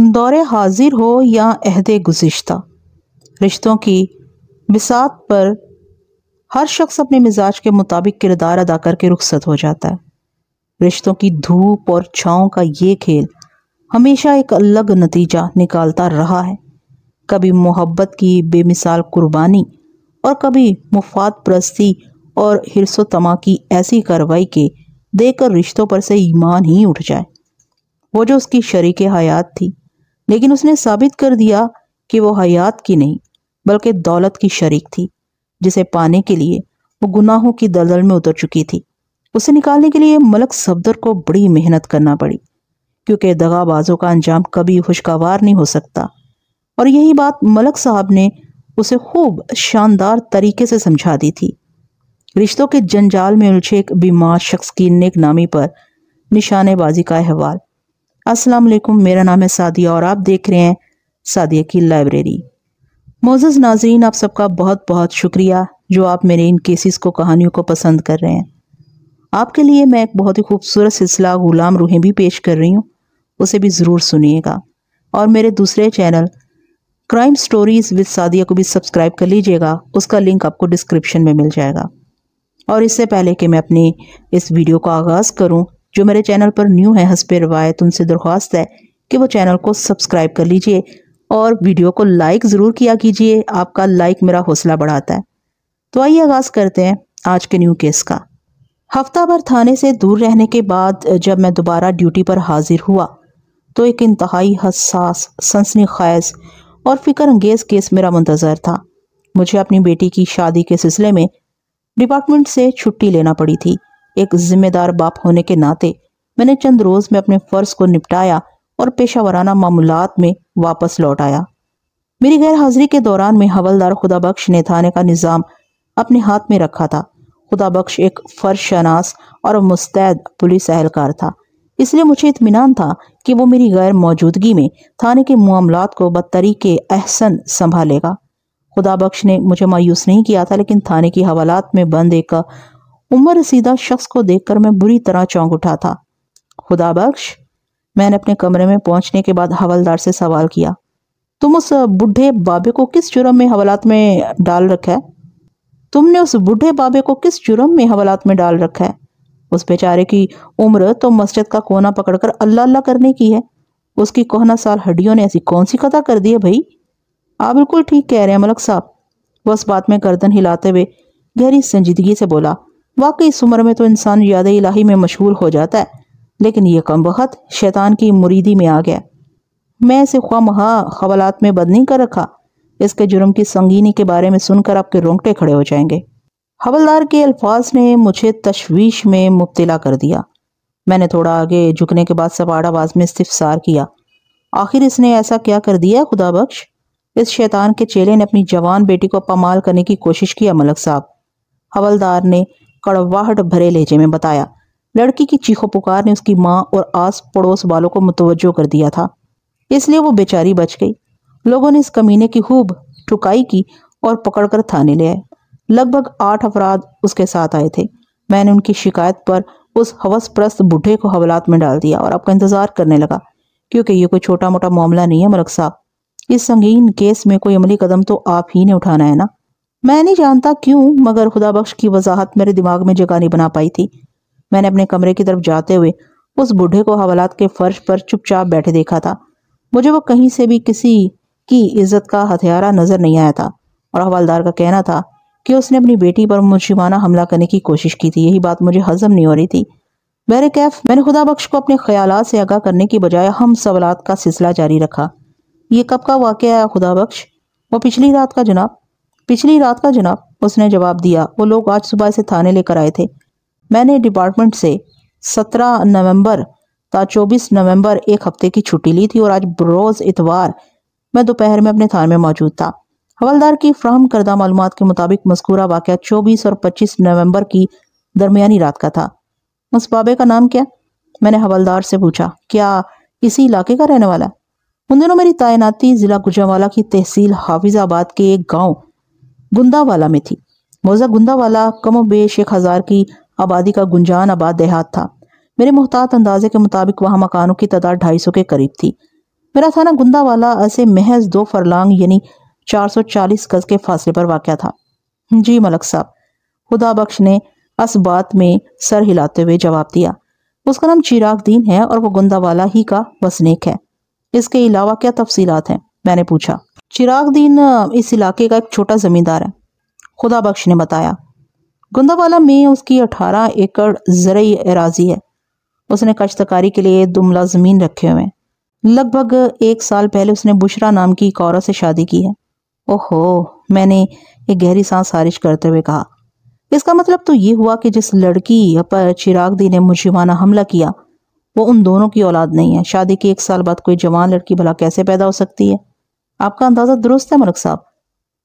दौरे हाजिर हो या अहद गुज्त रिश्तों की बिसात पर हर शख्स अपने मिजाज के मुताबिक किरदार अदा करके रुखसत हो जाता है रिश्तों की धूप और छाँव का ये खेल हमेशा एक अलग नतीजा निकालता रहा है कभी मोहब्बत की बेमिसाल कुर्बानी और कभी मुफाद प्रस्ती और हिरसो तमा की ऐसी कार्रवाई के देखकर रिश्तों पर से ईमान ही उठ जाए वो जो उसकी शरीक हयात थी लेकिन उसने साबित कर दिया कि वो हयात की नहीं बल्कि दौलत की शरीक थी जिसे पाने के लिए वो गुनाहों की दलदल में उतर चुकी थी उसे निकालने के लिए मलक सफदर को बड़ी मेहनत करना पड़ी क्योंकि दगाबाजों का अंजाम कभी खुशगवार नहीं हो सकता और यही बात मलक साहब ने उसे खूब शानदार तरीके से समझा दी थी रिश्तों के जंजाल में उलझे एक बीमार शख्स की नेक नामी पर निशानेबाजी का अहवाल अस्सलाम वालेकुम मेरा नाम है सादिया और आप देख रहे हैं सादिया की लाइब्रेरी मोजज़ नाजरीन आप सबका बहुत बहुत शुक्रिया जो आप मेरे इन केसेस को कहानियों को पसंद कर रहे हैं आपके लिए मैं एक बहुत ही खूबसूरत सिलसिला गुलाम रूहें भी पेश कर रही हूँ उसे भी ज़रूर सुनिएगा और मेरे दूसरे channel crime stories with Sadia को भी सब्सक्राइब कर लीजिएगा उसका लिंक आपको डिस्क्रिप्शन में मिल जाएगा और इससे पहले कि मैं अपनी इस वीडियो का आगाज़ करूं जो मेरे चैनल पर न्यू है हंसपे रवायत उनसे दरख्वास्त है कि वो चैनल को सब्सक्राइब कर लीजिए और वीडियो को लाइक ज़रूर किया कीजिए आपका लाइक मेरा हौसला बढ़ाता है तो आइए आगाज़ करते हैं आज के न्यू केस का हफ्ता भर थाने से दूर रहने के बाद जब मैं दोबारा ड्यूटी पर हाजिर हुआ तो एक इंतहाई हसास सनसनी खैज और फिक्र अंगेज केस मेरा मंतज़र था मुझे अपनी बेटी की शादी के सिलसिले में डिपार्टमेंट से छुट्टी लेना पड़ी थी एक जिम्मेदार बाप होने के नाते मैंने चंद रोज में अपने फर्ज को निपटाया और पेशा वराना मामूलत में वापस लौट आया मेरी गैर हाजिरी के दौरान में हवलदार खुदाबख्श ने थाने का निज़ाम अपने हाथ में रखा था खुदाबख्श एक फर्शनास और मुस्तैद पुलिस अहलकार था इसलिए मुझे इतमान था कि वो मेरी गैर मौजूदगी में थाने के मामला को बदतरी के अहसन संभालेगा खुदाबख्श ने मुझे मायूस नहीं किया था लेकिन थाने की हवालात में बंद एक उम्र रसीदा शख्स को देखकर मैं बुरी तरह चौंक उठा था खुदा बख्श मैंने अपने कमरे में पहुंचने के बाद हवलदार से सवाल किया तुम उस बुढ़े बाबे को किस जुर्म में हवालात में डाल रखा है तुमने उस बुढ़े बाबे को किस जुर्म में हवालात में डाल रखा है उस बेचारे की उम्र तो मस्जिद का कोना पकड़कर अल्लाह अल्लाह करने की है उसकी कोहना साल हड्डियों ने ऐसी कौन सी कथा कर दी है भाई आप हाँ, बिल्कुल ठीक कह रहे हैं मलक साहब वह उस बात में गर्दन हिलाते हुए गहरी संजीदगी से बोला वाकई इस उम्र में तो इंसान याद इलाही में मशहूर हो जाता है लेकिन यह कम बहत शैतान की मुरीदी में आ गया मैं इसे ख्वामहा खवालात में बद नहीं कर रखा इसके जुर्म की संगीनी के बारे में सुनकर आपके रोंगटे खड़े हो जाएंगे हवलदार के अल्फाज ने मुझे तशवीश में मुब्तला कर दिया मैंने थोड़ा आगे झुकने के बाद सपाट आवाज में इस्तफसार किया आखिर इसने ऐसा क्या कर दिया खुदा बख्श इस शैतान के चेले ने अपनी जवान बेटी को पमाल करने की कोशिश किया मलक साहब हवलदार ने कड़वाहट भरे लहजे में बताया लड़की की चीखों पुकार ने उसकी माँ और आस पड़ोस वालों को मुतवजो कर दिया था इसलिए वो बेचारी बच गई लोगों ने इस कमीने की खूब ठुकाई की और पकड़कर थाने ले आए लगभग आठ अफराद उसके साथ आए थे मैंने उनकी शिकायत पर उस हवस प्रस्त बूढ़े को हवालात में डाल दिया और आपका इंतजार करने लगा क्योंकि ये कोई छोटा मोटा मामला नहीं है मलक साहब इस संगीन केस में कोई अमली कदम तो आप ही ने उठाना है ना मैं नहीं जानता क्यों मगर खुदा बख्श की वजाहत मेरे दिमाग में जगह नहीं बना पाई थी मैंने अपने कमरे की तरफ जाते हुए उस बूढ़े को हवालात के फर्श पर चुपचाप बैठे देखा था मुझे वो कहीं से भी किसी की इज्जत का हथियारा नजर नहीं आया था और हवालदार का कहना था कि उसने अपनी बेटी पर मुंशिमाना हमला करने की कोशिश की थी यही बात मुझे हजम नहीं हो रही थी बहरे कैफ मैंने खुदा बख्श को अपने ख्याल से आगाह करने की बजाय हम सवालत का सिलसिला जारी रखा ये कब का वाक़ है खुदा बख्श वो पिछली रात का जनाब पिछली रात का जनाब उसने जवाब दिया वो लोग आज सुबह से थाने लेकर आए थे मैंने डिपार्टमेंट से सत्रह नवंबर ता चौबीस नवंबर एक हफ्ते की छुट्टी ली थी और आज रोज इतवार मैं दोपहर में अपने थाने में मौजूद था हवलदार की फ्राहम करदा मालूम के मुताबिक मस्कूरा वाक़ चौबीस और पच्चीस नवम्बर की दरमियानी रात का था उस बाबे का नाम क्या मैंने हवलदार से पूछा क्या इसी इलाके का रहने वाला उन दिनों मेरी तैनाती ज़िला गुजरावाला की तहसील हाफिज़ाबाद के एक गांव गुंदावाला में थी मौजा गुंदावाला कमो बेश एक हज़ार की आबादी का गुंजान आबाद देहात था मेरे मोहतात अंदाजे के मुताबिक वहाँ मकानों की तादाद ढाई सौ के करीब थी मेरा थाना गुंदावाला ऐसे महज दो फरलांग यानी चार सौ चालीस गज के फासले पर वाक़ था जी मलक साहब खुदा बख्श ने अस बात में सर हिलाते हुए जवाब दिया उसका नाम चिराग दीन है और वो गुंदावाला ही का वसनेक है इसके अलावा क्या तफसीलात हैं मैंने पूछा चिराग दीन इस इलाके का एक छोटा ज़मींदार है खुदा बख्श ने बताया गुंदावाला में उसकी अठारह एकड़ जरिए एराजी है उसने कश्तकारी के लिए दुमला ज़मीन रखे हुए हैं लगभग एक साल पहले उसने बुशरा नाम की एक औरत से शादी की है ओहो मैंने एक गहरी सांस खारिज करते हुए कहा इसका मतलब तो ये हुआ कि जिस लड़की पर चिराग दी ने मुशिमाना हमला किया वो उन दोनों की औलाद नहीं है शादी के एक साल बाद कोई जवान लड़की भला कैसे पैदा हो सकती है आपका अंदाज़ा दुरुस्त है मलक साहब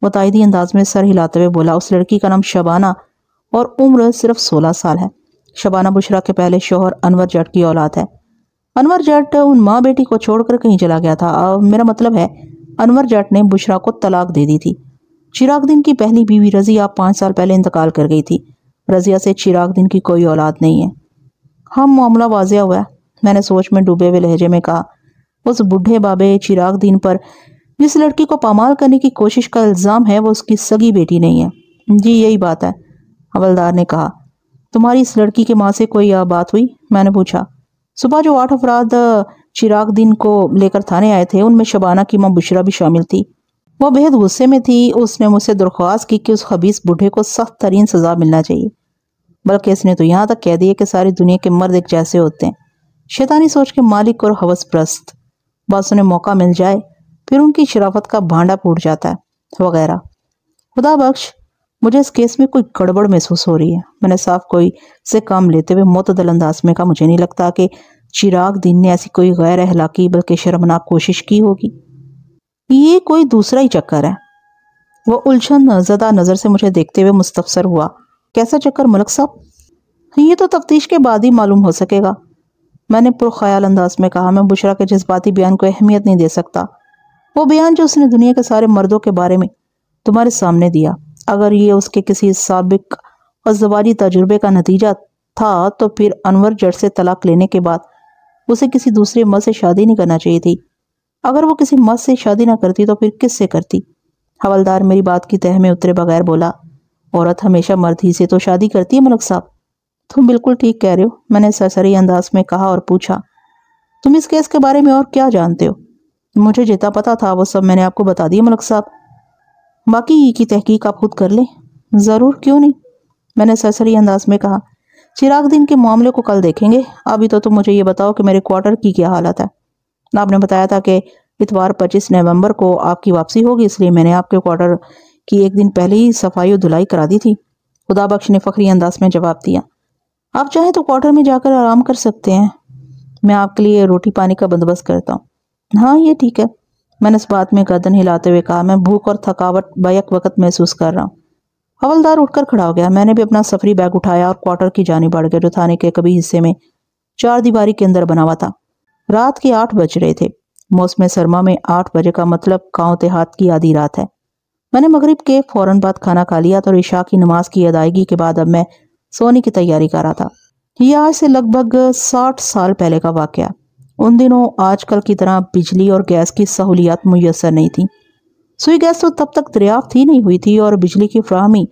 बतायदी अंदाज में सर हिलाते हुए बोला उस लड़की का नाम शबाना और उम्र सिर्फ सोलह साल है शबाना बुशरा के पहले शोहर अनवर जट की औलाद है अनवर जट उन माँ बेटी को छोड़कर कहीं चला गया था अब मेरा मतलब है अनवर जट ने बुशरा को तलाक दे दी थी चिराग दिन की पहली बीवी रजिया पांच साल पहले इंतकाल कर गई थी रजिया से चिराग दिन की कोई औलाद नहीं है हम मामला वाजिया हुआ मैंने सोच में डूबे हुए लहजे में कहा उस बुढ़े बाबे चिराग दिन पर जिस लड़की को पामाल करने की कोशिश का इल्ज़ाम है वो उसकी सगी बेटी नहीं है जी यही बात है हवलदार ने कहा तुम्हारी इस लड़की के माँ से कोई बात हुई मैंने पूछा सुबह जो आठ अफराद चिराग दिन को लेकर थाने आए थे उनमें शबाना की माँ बुशरा भी शामिल थी वो बेहद गुस्से में थी उसने मुझसे दरख्वास्त की कि उस खबीस बूढ़े को सख्त तरीन सज़ा मिलना चाहिए बल्कि इसने तो यहाँ तक कह दिया कि सारी दुनिया के मर्द एक जैसे होते हैं शैतानी सोच के मालिक और हवस प्रस्त बस उन्हें मौका मिल जाए फिर उनकी शराफत का भांडा फूट जाता है वगैरह खुदा बख्श मुझे इस केस में कोई गड़बड़ महसूस हो रही है मैंने साफ कोई से काम लेते हुए मतदल अंदाज में कहा मुझे नहीं लगता कि चिराग दीन ने ऐसी कोई गैर अहलाकी बल्कि शर्मनाक कोशिश की होगी ये कोई दूसरा ही चक्कर है वह उलझन ज़दा नज़र से मुझे देखते हुए मुस्तफसर हुआ कैसा चक्कर मलक साहब ये तो तफ्तीश के बाद ही मालूम हो सकेगा मैंने पुरख्याल अंदाज में कहा मैं बुशरा के जज्बाती बयान को अहमियत नहीं दे सकता वो बयान जो उसने दुनिया के सारे मर्दों के बारे में तुम्हारे सामने दिया अगर ये उसके किसी सबक और जवाजी तजुर्बे का नतीजा था तो फिर अनवर जड़ से तलाक लेने के बाद उसे किसी दूसरे मर्द से शादी नहीं करना चाहिए थी अगर वो किसी मर्द से शादी ना करती तो फिर किस से करती हवलदार मेरी बात की तह में उतरे बगैर बोला औरत हमेशा मर्द ही से तो शादी करती है मलक साहब तुम बिल्कुल ठीक कह रहे हो मैंने सरसरी अंदाज में कहा और पूछा तुम इस केस के बारे में और क्या जानते हो मुझे जितना पता था वो सब मैंने आपको बता दिया मलक साहब बाकी की तहकीक आप खुद कर लें ज़रूर क्यों नहीं मैंने सरसरी अंदाज में कहा चिराग दिन के मामले को कल देखेंगे अभी तो तुम मुझे ये बताओ कि मेरे क्वार्टर की क्या हालत है आपने बताया था कि इतवार 25 नवंबर को आपकी वापसी होगी इसलिए मैंने आपके क्वार्टर की एक दिन पहले ही सफाई और धुलाई करा दी थी खुदा बख्श ने फखरी अंदाज में जवाब दिया आप चाहें तो क्वार्टर में जाकर आराम कर सकते हैं मैं आपके लिए रोटी पानी का बंदोबस्त करता हूँ हाँ ये ठीक है मैंने इस बात में गर्दन हिलाते हुए कहा मैं भूख और थकावट बैक वक्त महसूस कर रहा हूँ हवलदार उठकर खड़ा हो गया मैंने भी अपना सफरी बैग उठाया और क्वार्टर की जानी बढ़ गया जो थाने के कभी हिस्से में चार दीवारी के अंदर बना हुआ था रात के आठ बज रहे थे मौसम सरमा में आठ बजे का मतलब गाँव देहात की आधी रात है मैंने मगरिब के फौरन बाद खाना खा लिया था तो और ईशा की नमाज की अदायगी के बाद अब मैं सोने की तैयारी कर रहा था यह आज से लगभग साठ साल पहले का वाक़ उन दिनों आजकल की तरह बिजली और गैस की सहूलियात मैसर नहीं थी सुई गैस तो तब तक दरियाफ्त ही नहीं हुई थी और बिजली की फ्राहमी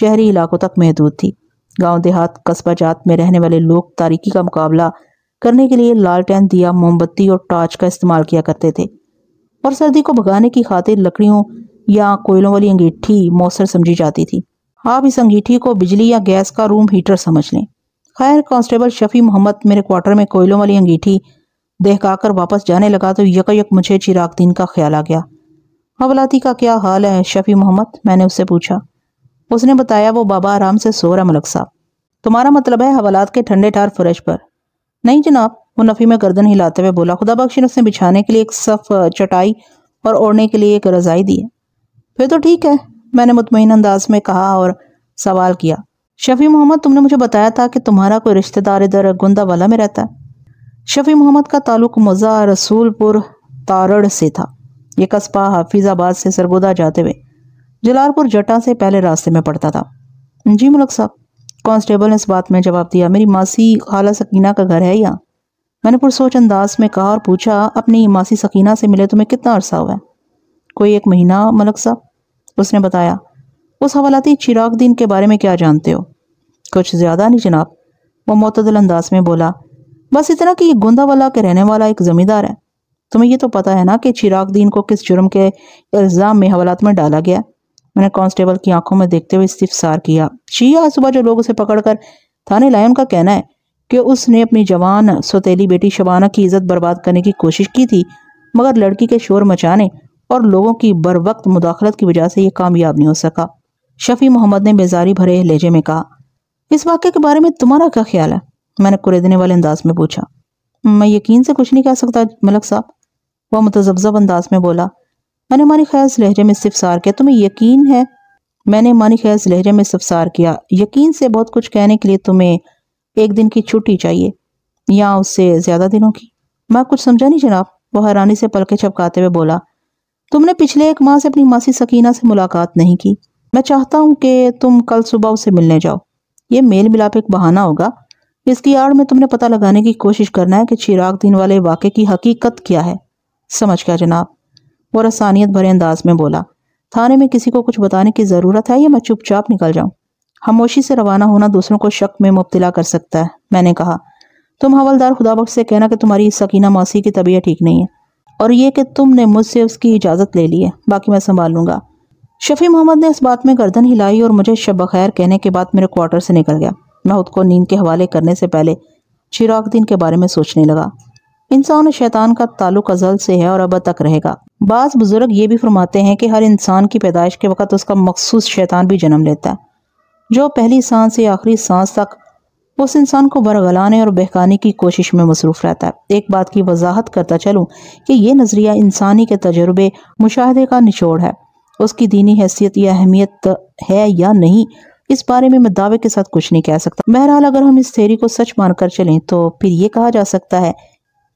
शहरी इलाकों तक महदूद थी गांव देहात कस्बा जात में रहने वाले लोग तारीखी का मुकाबला करने के लिए लालटेन दिया मोमबत्ती और टार्च का इस्तेमाल किया करते थे और सर्दी को भगाने की खातिर लकड़ियों या कोयलों वाली अंगीठी मौसर समझी जाती थी आप इस अंगीठी को बिजली या गैस का रूम हीटर समझ लें खैर कांस्टेबल शफी मोहम्मद मेरे क्वार्टर में कोयलों वाली अंगीठी देख आकर वापस जाने लगा तो यकायक मुझे चिराग दीन का ख्याल आ गया हवलाती का क्या हाल है शफी मोहम्मद मैंने उससे पूछा उसने बताया वो बाबा आराम से सो रहा मलक साहब तुम्हारा मतलब है हवालात के ठंडे ठार फर्श पर नहीं जनाब वो नफ़ी में गर्दन हिलाते हुए बोला खुदा बख्शी ने उसने बिछाने के लिए एक सफ चटाई और ओढ़ने के लिए एक रजाई दी फिर तो ठीक है मैंने मुतमिन अंदाज में कहा और सवाल किया शफी मोहम्मद तुमने मुझे बताया था कि तुम्हारा कोई रिश्तेदार इधर गुंदा वाला में रहता है शफी मोहम्मद का ताल्लुक मज़ा रसूलपुर तारड़ से था यह कस्बा हाफिज़ाबाद से सरगोदा जाते हुए जलालपुर जटा से पहले रास्ते में पड़ता था जी मुलक साहब कांस्टेबल ने इस बात में जवाब दिया मेरी मासी खाला सकीना का घर है या मैंने पुरसोच अंदाज में कहा और पूछा अपनी मासी सकीना से मिले तुम्हें कितना अरसा हुआ है कोई एक महीना मलक साहब उसने बताया उस हवालाती चिराग दिन के बारे में क्या जानते हो कुछ ज़्यादा नहीं जनाब वो मतदल अंदाज में बोला बस इतना कि ये गोंदावला के रहने वाला एक ज़मींदार है तुम्हें ये तो पता है ना कि चिराग दीन को किस जुर्म के इल्ज़ाम में हवालात में डाला गया मैंने कांस्टेबल की आंखों में देखते हुए इस्तफसार किया शिया सुबह जो लोग उसे पकड़कर थाने लाए उनका कहना है कि उसने अपनी जवान सौतेली बेटी शबाना की इज्जत बर्बाद करने की कोशिश की थी मगर लड़की के शोर मचाने और लोगों की बर वक्त मुदाखलत की वजह से यह कामयाब नहीं हो सका शफी मोहम्मद ने बेजारी भरे लहजे में कहा इस वाक्य के बारे में तुम्हारा क्या ख्याल है मैंने कुरेदने वाले अंदाज में पूछा मैं यकीन से कुछ नहीं कह सकता मलक साहब वह मुतजब्जब अंदाज में बोला मैंने मानी खैज लहजे में सिफसार किया तुम्हें यकीन है मैंने मानी खैज लहजे में सिफसार किया यकीन से बहुत कुछ कहने के लिए तुम्हें एक दिन की छुट्टी चाहिए या उससे ज़्यादा दिनों की मैं कुछ समझा नहीं जनाब वह हैरानी से पलके छपकाते हुए बोला तुमने पिछले एक माह से अपनी मासी सकीना से मुलाकात नहीं की मैं चाहता हूँ कि तुम कल सुबह उसे मिलने जाओ ये मेल मिलाप एक बहाना होगा इसकी आड़ में तुमने पता लगाने की कोशिश करना है कि चिराग दिन वाले वाक़े की हकीकत क्या है समझ गया जनाब वो रसानियत भरे अंदाज में बोला थाने में किसी को कुछ बताने की ज़रूरत है या मैं चुपचाप निकल जाऊं खामोशी से रवाना होना दूसरों को शक में मुबतला कर सकता है मैंने कहा तुम हवलदार खुदाबख्श से कहना कि तुम्हारी सकीना मौसी की तबीयत ठीक नहीं है और ये कि तुमने मुझसे उसकी इजाज़त ले ली है बाकी मैं संभाल लूँगा शफ़ी मोहम्मद ने इस बात में गर्दन हिलाई और मुझे शब खैर कहने के बाद मेरे क्वार्टर से निकल गया मैं खुद को नींद के हवाले करने से पहले चिराग दिन के बारे में सोचने लगा इंसान और शैतान का ताल्लुक अजल से है और अब तक रहेगा बाज़ बुजुर्ग ये भी फरमाते हैं कि हर इंसान की पैदाइश के वक्त उसका मखसूस शैतान भी जन्म लेता है जो पहली सांस से आखिरी सांस तक उस इंसान को बरगलाने और बहकाने की कोशिश में मसरूफ रहता है एक बात की वजाहत करता चलूँ कि यह नज़रिया इंसानी के तजर्बे मुशाहे का निचोड़ है उसकी दीनी हैसियत या अहमियत है या नहीं इस बारे में मैं दावे के साथ कुछ नहीं कह सकता बहरहाल अगर हम इस थेरी को सच मानकर चलें तो फिर ये कहा जा सकता है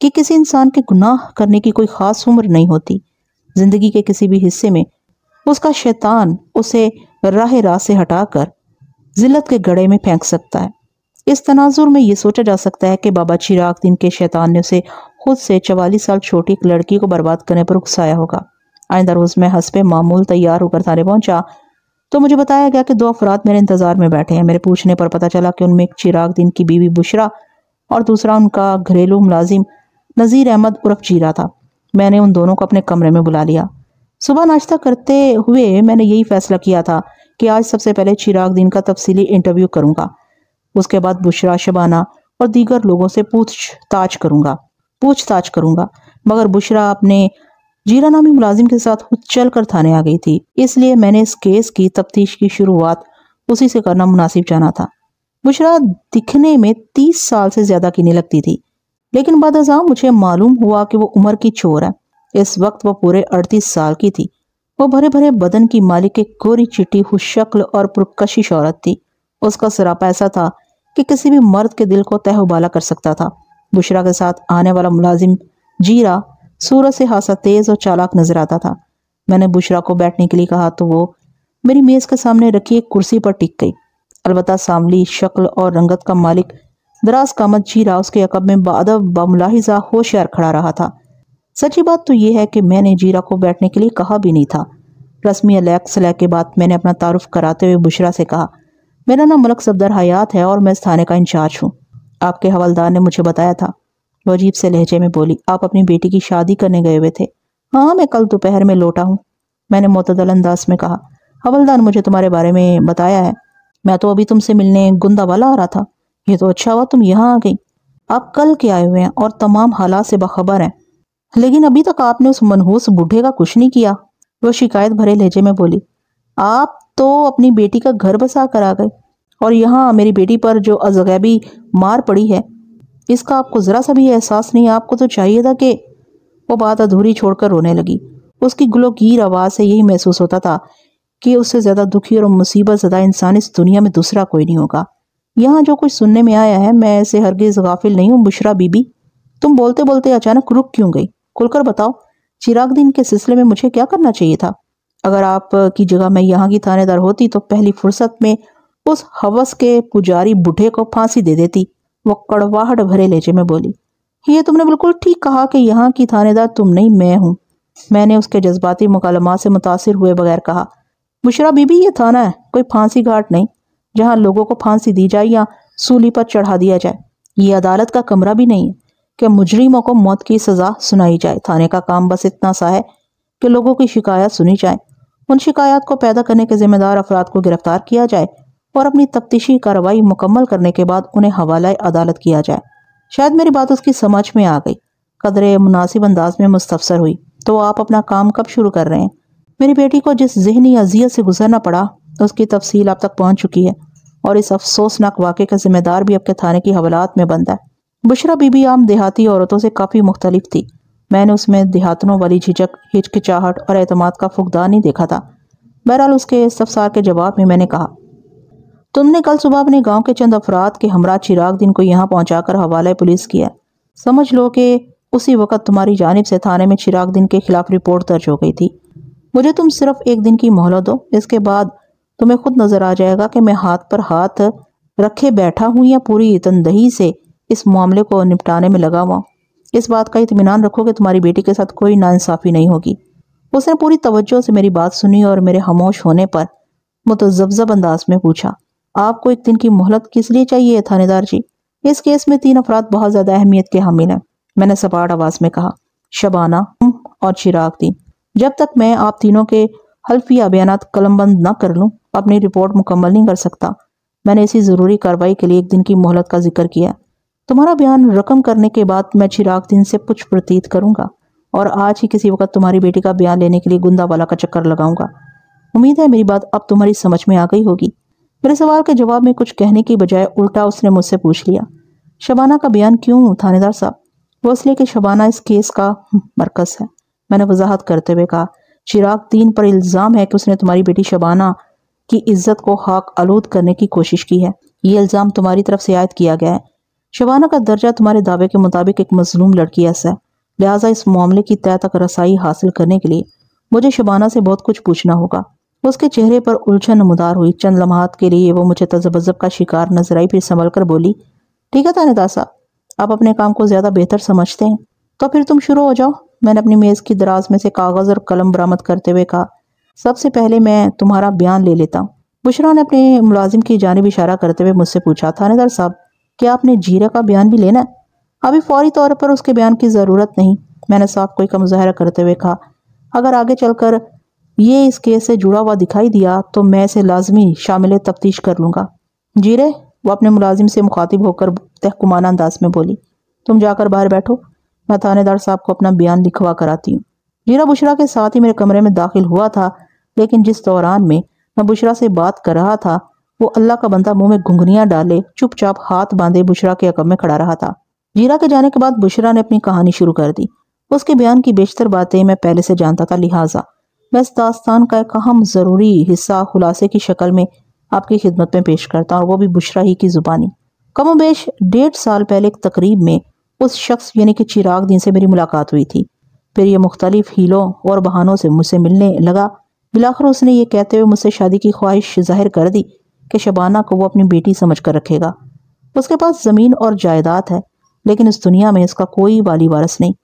कि किसी इंसान के गुनाह करने की कोई खास उम्र नहीं होती जिंदगी के किसी भी हिस्से में उसका शैतान उसे राह राह से हटाकर जिल्लत के गड़े में फेंक सकता है इस तनाजुर में यह सोचा जा सकता है कि बाबा चिराग दिन के शैतान ने उसे खुद से चवालीस साल छोटी एक लड़की को बर्बाद करने पर उकसाया होगा आइंदा रोज मैं हंसपे मामूल तैयार होकर थाने पहुंचा तो मुझे बताया गया कि दो अफराद मेरे इंतजार में बैठे हैं मेरे पूछने पर पता चला कि उनमें एक चिराग दिन की बीवी बुशरा और दूसरा उनका घरेलू मुलाजिम नज़ीर अहमद उर्फ चीरा था मैंने उन दोनों को अपने कमरे में बुला लिया सुबह नाश्ता करते हुए मैंने यही फैसला किया था कि आज सबसे पहले चिराग दिन का तफसीली इंटरव्यू करूंगा उसके बाद बुशरा शबाना और दीगर लोगों से पूछताछ करूंगा पूछताछ करूंगा मगर बुशरा अपने जीरा नामी मुलाजिम के साथ खुद चल कर थाने आ गई थी इसलिए मैंने इस केस की तफ्तीश की शुरुआत उसी से करना मुनासिब जाना था बुशरा दिखने में तीस साल से ज्यादा कीने लगती थी लेकिन बाद मुझे मालूम हुआ कि वो उम्र की चोर है इस वक्त वो पूरे अड़तीस साल की थी वो भरे भरे बदन की मालिक के गोरी चिट्टी शक्ल और पुरकशिश औरत थी उसका सरापा ऐसा था कि किसी भी मर्द के दिल को तह उबाला कर सकता था बुशरा के साथ आने वाला मुलाजिम जीरा सूरज से हादसा तेज और चालाक नजर आता था मैंने बुशरा को बैठने के लिए कहा तो वो मेरी मेज के सामने रखी एक कुर्सी पर टिक गई अलबत् सामली शक्ल और रंगत का मालिक दराज कामत जीरा उसके अकब में बदब बमलाहिजा होशियार खड़ा रहा था सच्ची बात तो यह है कि मैंने जीरा को बैठने के लिए कहा भी नहीं था रस्मी अलैक के बाद मैंने अपना तारुफ कराते हुए बुशरा से कहा मेरा नाम मलक सफदर हयात है और मैं इस थाने का इंचार्ज हूँ आपके हवलदार ने मुझे बताया था वो अजीब से लहजे में बोली आप अपनी बेटी की शादी करने गए हुए थे हाँ मैं कल दोपहर में लौटा हूँ मैंने मोतदल अंदाज में कहा हवलदार मुझे तुम्हारे बारे में बताया है मैं तो अभी तुमसे मिलने गुंदा वाला आ रहा था ये तो अच्छा हुआ तुम यहाँ आ गई आप कल के आए हुए हैं और तमाम हालात से बखबर हैं लेकिन अभी तक आपने उस मनहूस बूढ़े का कुछ नहीं किया वो शिकायत भरे लहजे में बोली आप तो अपनी बेटी का घर बसा कर आ गए और यहाँ मेरी बेटी पर जो अजगैबी मार पड़ी है इसका आपको ज़रा सा भी एहसास नहीं आपको तो चाहिए था कि वो बात अधूरी छोड़कर रोने लगी उसकी गुलोगीर आवाज़ से यही महसूस होता था कि उससे ज़्यादा दुखी और मुसीबत ज़्यादा इंसान इस दुनिया में दूसरा कोई नहीं होगा यहाँ जो कुछ सुनने में आया है मैं ऐसे हरगिज़ गाफिल नहीं हूँ बुशरा बीबी तुम बोलते बोलते अचानक रुक क्यों गई खुलकर बताओ चिराग दिन के सिलसिले में मुझे क्या करना चाहिए था अगर आप की जगह मैं यहाँ की थानेदार होती तो पहली फुर्सत में उस हवस के पुजारी बुढ़े को फांसी दे देती वो कड़वाहट भरे लहजे में बोली ये तुमने बिल्कुल ठीक कहा कि यहाँ की थानेदार तुम नहीं मैं हूँ मैंने उसके जज्बाती मुकालमा से मुतासर हुए बगैर कहा बुशरा बीबी ये थाना है कोई फांसी घाट नहीं जहाँ लोगों को फांसी दी जाए या सूली पर चढ़ा दिया जाए ये अदालत का कमरा भी नहीं है कि मुजरिमों को मौत की सजा सुनाई जाए थाने का काम बस इतना सा है कि लोगों की शिकायत सुनी जाए उन शिकायत को पैदा करने के जिम्मेदार अफराद को गिरफ्तार किया जाए और अपनी तफ्तीशी कार्रवाई मुकम्मल करने के बाद उन्हें हवाला अदालत किया जाए शायद मेरी बात उसकी समझ में आ गई कदर मुनासिब अंदाज में मुस्तफसर हुई तो आप अपना काम कब शुरू कर रहे हैं मेरी बेटी को जिस जहनी अजियत से गुजरना पड़ा उसकी तफसील आप तक पहुंच चुकी है और इस अफसोसनाक वाक़े का जिम्मेदार भी आपके थाने की हवालात में बनता है बुशरा बीबी आम देहाती औरतों से काफ़ी मुख्तलिफ थी मैंने उसमें देहातनों वाली झिझक हिचकिचाहट और अहतमाद का फुकदान ही देखा था बहरहाल उसके इस्तफसार के जवाब में मैंने कहा तुमने कल सुबह अपने गांव के चंद अफराद के हमरा चिराग दिन को यहाँ पहुंचाकर हवाले पुलिस किया समझ लो कि उसी वक्त तुम्हारी जानब से थाने में चिराग दिन के खिलाफ रिपोर्ट दर्ज हो गई थी मुझे तुम सिर्फ एक दिन की मोहलत दो इसके बाद तुम्हें खुद नजर आ जाएगा कि मैं हाथ पर हाथ रखे बैठा हूँ या पूरी तनदही से इस मामले को निपटाने में लगा हुआ इस बात का इतमान रखो कि तुम्हारी बेटी के साथ कोई नाानसाफ़ी नहीं होगी उसने पूरी तवज्जो से मेरी बात सुनी और मेरे खामोश होने पर मुतजब्जब अंदाज में पूछा आपको एक दिन की मोहलत किस लिए चाहिए थानेदार जी इस केस में तीन अफराद बहुत ज्यादा अहमियत के हामिल हैं मैंने सपाट आवाज में कहा शबाना और चिराग दी जब तक मैं आप तीनों के हल्फिया बयान कलमबंद न कर लूँ अपनी रिपोर्ट मुकम्मल नहीं कर सकता मैंने इसी ज़रूरी कार्रवाई के लिए एक दिन की मोहलत का जिक्र किया तुम्हारा बयान रकम करने के बाद मैं चिराग दिन से कुछ प्रतीत करूंगा और आज ही किसी वक्त तुम्हारी बेटी का बयान लेने के लिए गुंदा वाला का चक्कर लगाऊंगा उम्मीद है मेरी बात अब तुम्हारी समझ में आ गई होगी मेरे सवाल के जवाब में कुछ कहने की बजाय उल्टा उसने मुझसे पूछ लिया शबाना का बयान क्यों थानेदार साहब वो इसलिए कि शबाना इस केस का मरकज है मैंने वजाहत करते हुए कहा चिराग दीन पर इल्ज़ाम है कि उसने तुम्हारी बेटी शबाना की इज्जत को हाक आलूद करने की कोशिश की है ये इल्ज़ाम तुम्हारी तरफ से आयद किया गया है शबाना का दर्जा तुम्हारे दावे के मुताबिक एक मजलूम लड़की ऐसा है लिहाजा इस मामले की तय तक रसाई हासिल करने के लिए मुझे शबाना से बहुत कुछ पूछना होगा उसके चेहरे पर उलझन नमदार हुई चंद लम्हात के लिए वो मुझे तजबजब का शिकार नजर आई फिर संभल कर बोली ठीक है तानिदा साहब आप अपने काम को ज़्यादा बेहतर समझते हैं तो फिर तुम शुरू हो जाओ मैंने अपनी मेज़ की दराज में से कागज़ और कलम बरामद करते हुए कहा सबसे पहले मैं तुम्हारा बयान ले लेता हूँ बुशरा ने अपने मुलाजिम की जानब इशारा करते हुए मुझसे पूछा थानेदार साहब क्या आपने जीरा का बयान भी लेना है अभी फौरी तौर पर उसके बयान की ज़रूरत नहीं मैंने साफ कोई का करते हुए कहा अगर आगे चलकर ये इस केस से जुड़ा हुआ दिखाई दिया तो मैं इसे लाजमी शामिल तफ्तीश कर लूँगा जीरे वो अपने मुलाजिम से मुखातिब होकर तहकुमाना अंदाज में बोली तुम जाकर बाहर बैठो मैं थानेदार साहब को अपना बयान लिखवा कराती हूँ जीरा बुशरा के साथ ही मेरे कमरे में दाखिल हुआ था लेकिन जिस दौरान में मैं बुशरा से बात कर रहा था वो अल्लाह का बंदा मुंह में घुंघनियाँ डाले चुपचाप हाथ बांधे बुशरा के अकब में खड़ा रहा था जीरा के जाने के बाद बुशरा ने अपनी कहानी शुरू कर दी उसके बयान की बेशतर बातें मैं पहले से जानता था लिहाजा इस दास्तान का एक अहम ज़रूरी हिस्सा खुलासे की शक्ल में आपकी खिदमत में पेश करता और वो भी बुशरा ही की ज़ुबानी कम बेश डेढ़ साल पहले एक तकरीब में उस शख्स यानी कि चिराग दिन से मेरी मुलाकात हुई थी फिर यह मुख्तलिफ हीलों और बहानों से मुझसे मिलने लगा बिलाखर उसने ये कहते हुए मुझसे शादी की ख्वाहिश जाहिर कर दी कि शबाना को वो अपनी बेटी समझ कर रखेगा उसके पास ज़मीन और जायदाद है लेकिन इस दुनिया में इसका कोई वाली वारस नहीं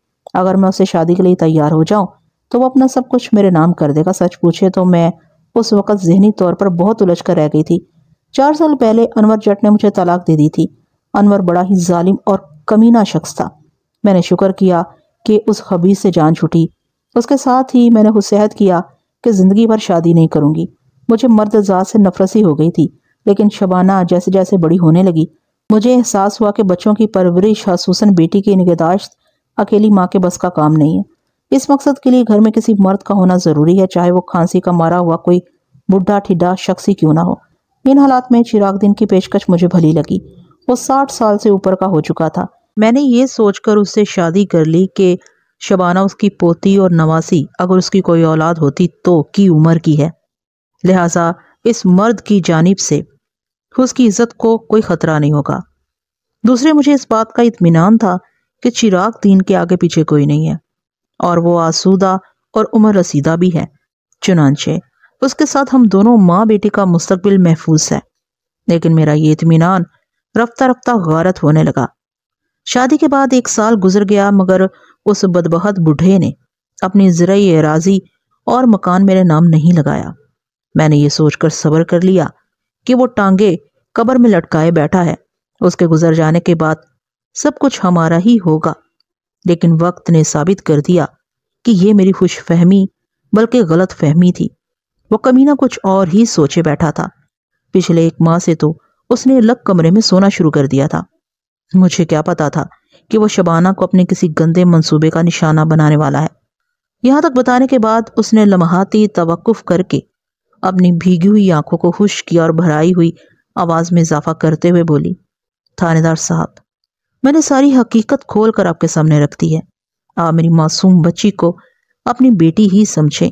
अगर मैं उसे शादी के लिए तैयार हो जाऊं तो वो अपना सब कुछ मेरे नाम कर देगा सच पूछे तो मैं उस वक़्त जहनी तौर पर बहुत उलझ कर रह गई थी चार साल पहले अनवर जट ने मुझे तलाक दे दी थी अनवर बड़ा ही जालिम और कमीना शख्स था मैंने शुक्र किया कि उस हबीज से जान छुटी उसके साथ ही मैंने हुसैहत किया कि ज़िंदगी भर शादी नहीं करूंगी मुझे मर्द जात से नफरसी हो गई थी लेकिन शबाना जैसे जैसे बड़ी होने लगी मुझे एहसास हुआ कि बच्चों की परवरिश खसूस बेटी की निगहदाश्त अकेली माँ के बस का काम नहीं है इस मकसद के लिए घर में किसी मर्द का होना जरूरी है चाहे वो खांसी का मारा हुआ कोई बुढ़ा ठिड्डा शख्स ही क्यों ना हो इन हालात में चिराग दिन की पेशकश मुझे भली लगी वो साठ साल से ऊपर का हो चुका था मैंने ये सोचकर उससे शादी कर ली कि शबाना उसकी पोती और नवासी अगर उसकी कोई औलाद होती तो की उम्र की है लिहाजा इस मर्द की जानिब से उसकी इज्जत को कोई खतरा नहीं होगा दूसरे मुझे इस बात का इतमान था कि चिराग दीन के आगे पीछे कोई नहीं है और वो आसूदा और उम्र रसीदा भी है चुनानचे उसके साथ हम दोनों माँ बेटे का मुस्तबिल महफूज है लेकिन मेरा ये इतमान रफ्ता रफ्ता गारत होने लगा शादी के बाद एक साल गुजर गया मगर उस बदबहत बूढ़े ने अपनी जरिए एराजी और मकान मेरे नाम नहीं लगाया मैंने ये सोचकर सब्र कर लिया कि वो टांगे कबर में लटकाए बैठा है उसके गुजर जाने के बाद सब कुछ हमारा ही होगा लेकिन वक्त ने साबित कर दिया कि यह मेरी खुश फहमी बल्कि गलत फहमी थी वो कमीना कुछ और ही सोचे बैठा था पिछले एक माह से तो उसने लग कमरे में सोना शुरू कर दिया था मुझे क्या पता था कि वो शबाना को अपने किसी गंदे मंसूबे का निशाना बनाने वाला है यहां तक बताने के बाद उसने लम्हाती तवक्फ करके अपनी भीगी हुई आंखों को खुश किया और भराई हुई आवाज में इजाफा करते हुए बोली थानेदार साहब मैंने सारी हकीकत खोल कर आपके सामने रख दी है आप मेरी मासूम बच्ची को अपनी बेटी ही समझें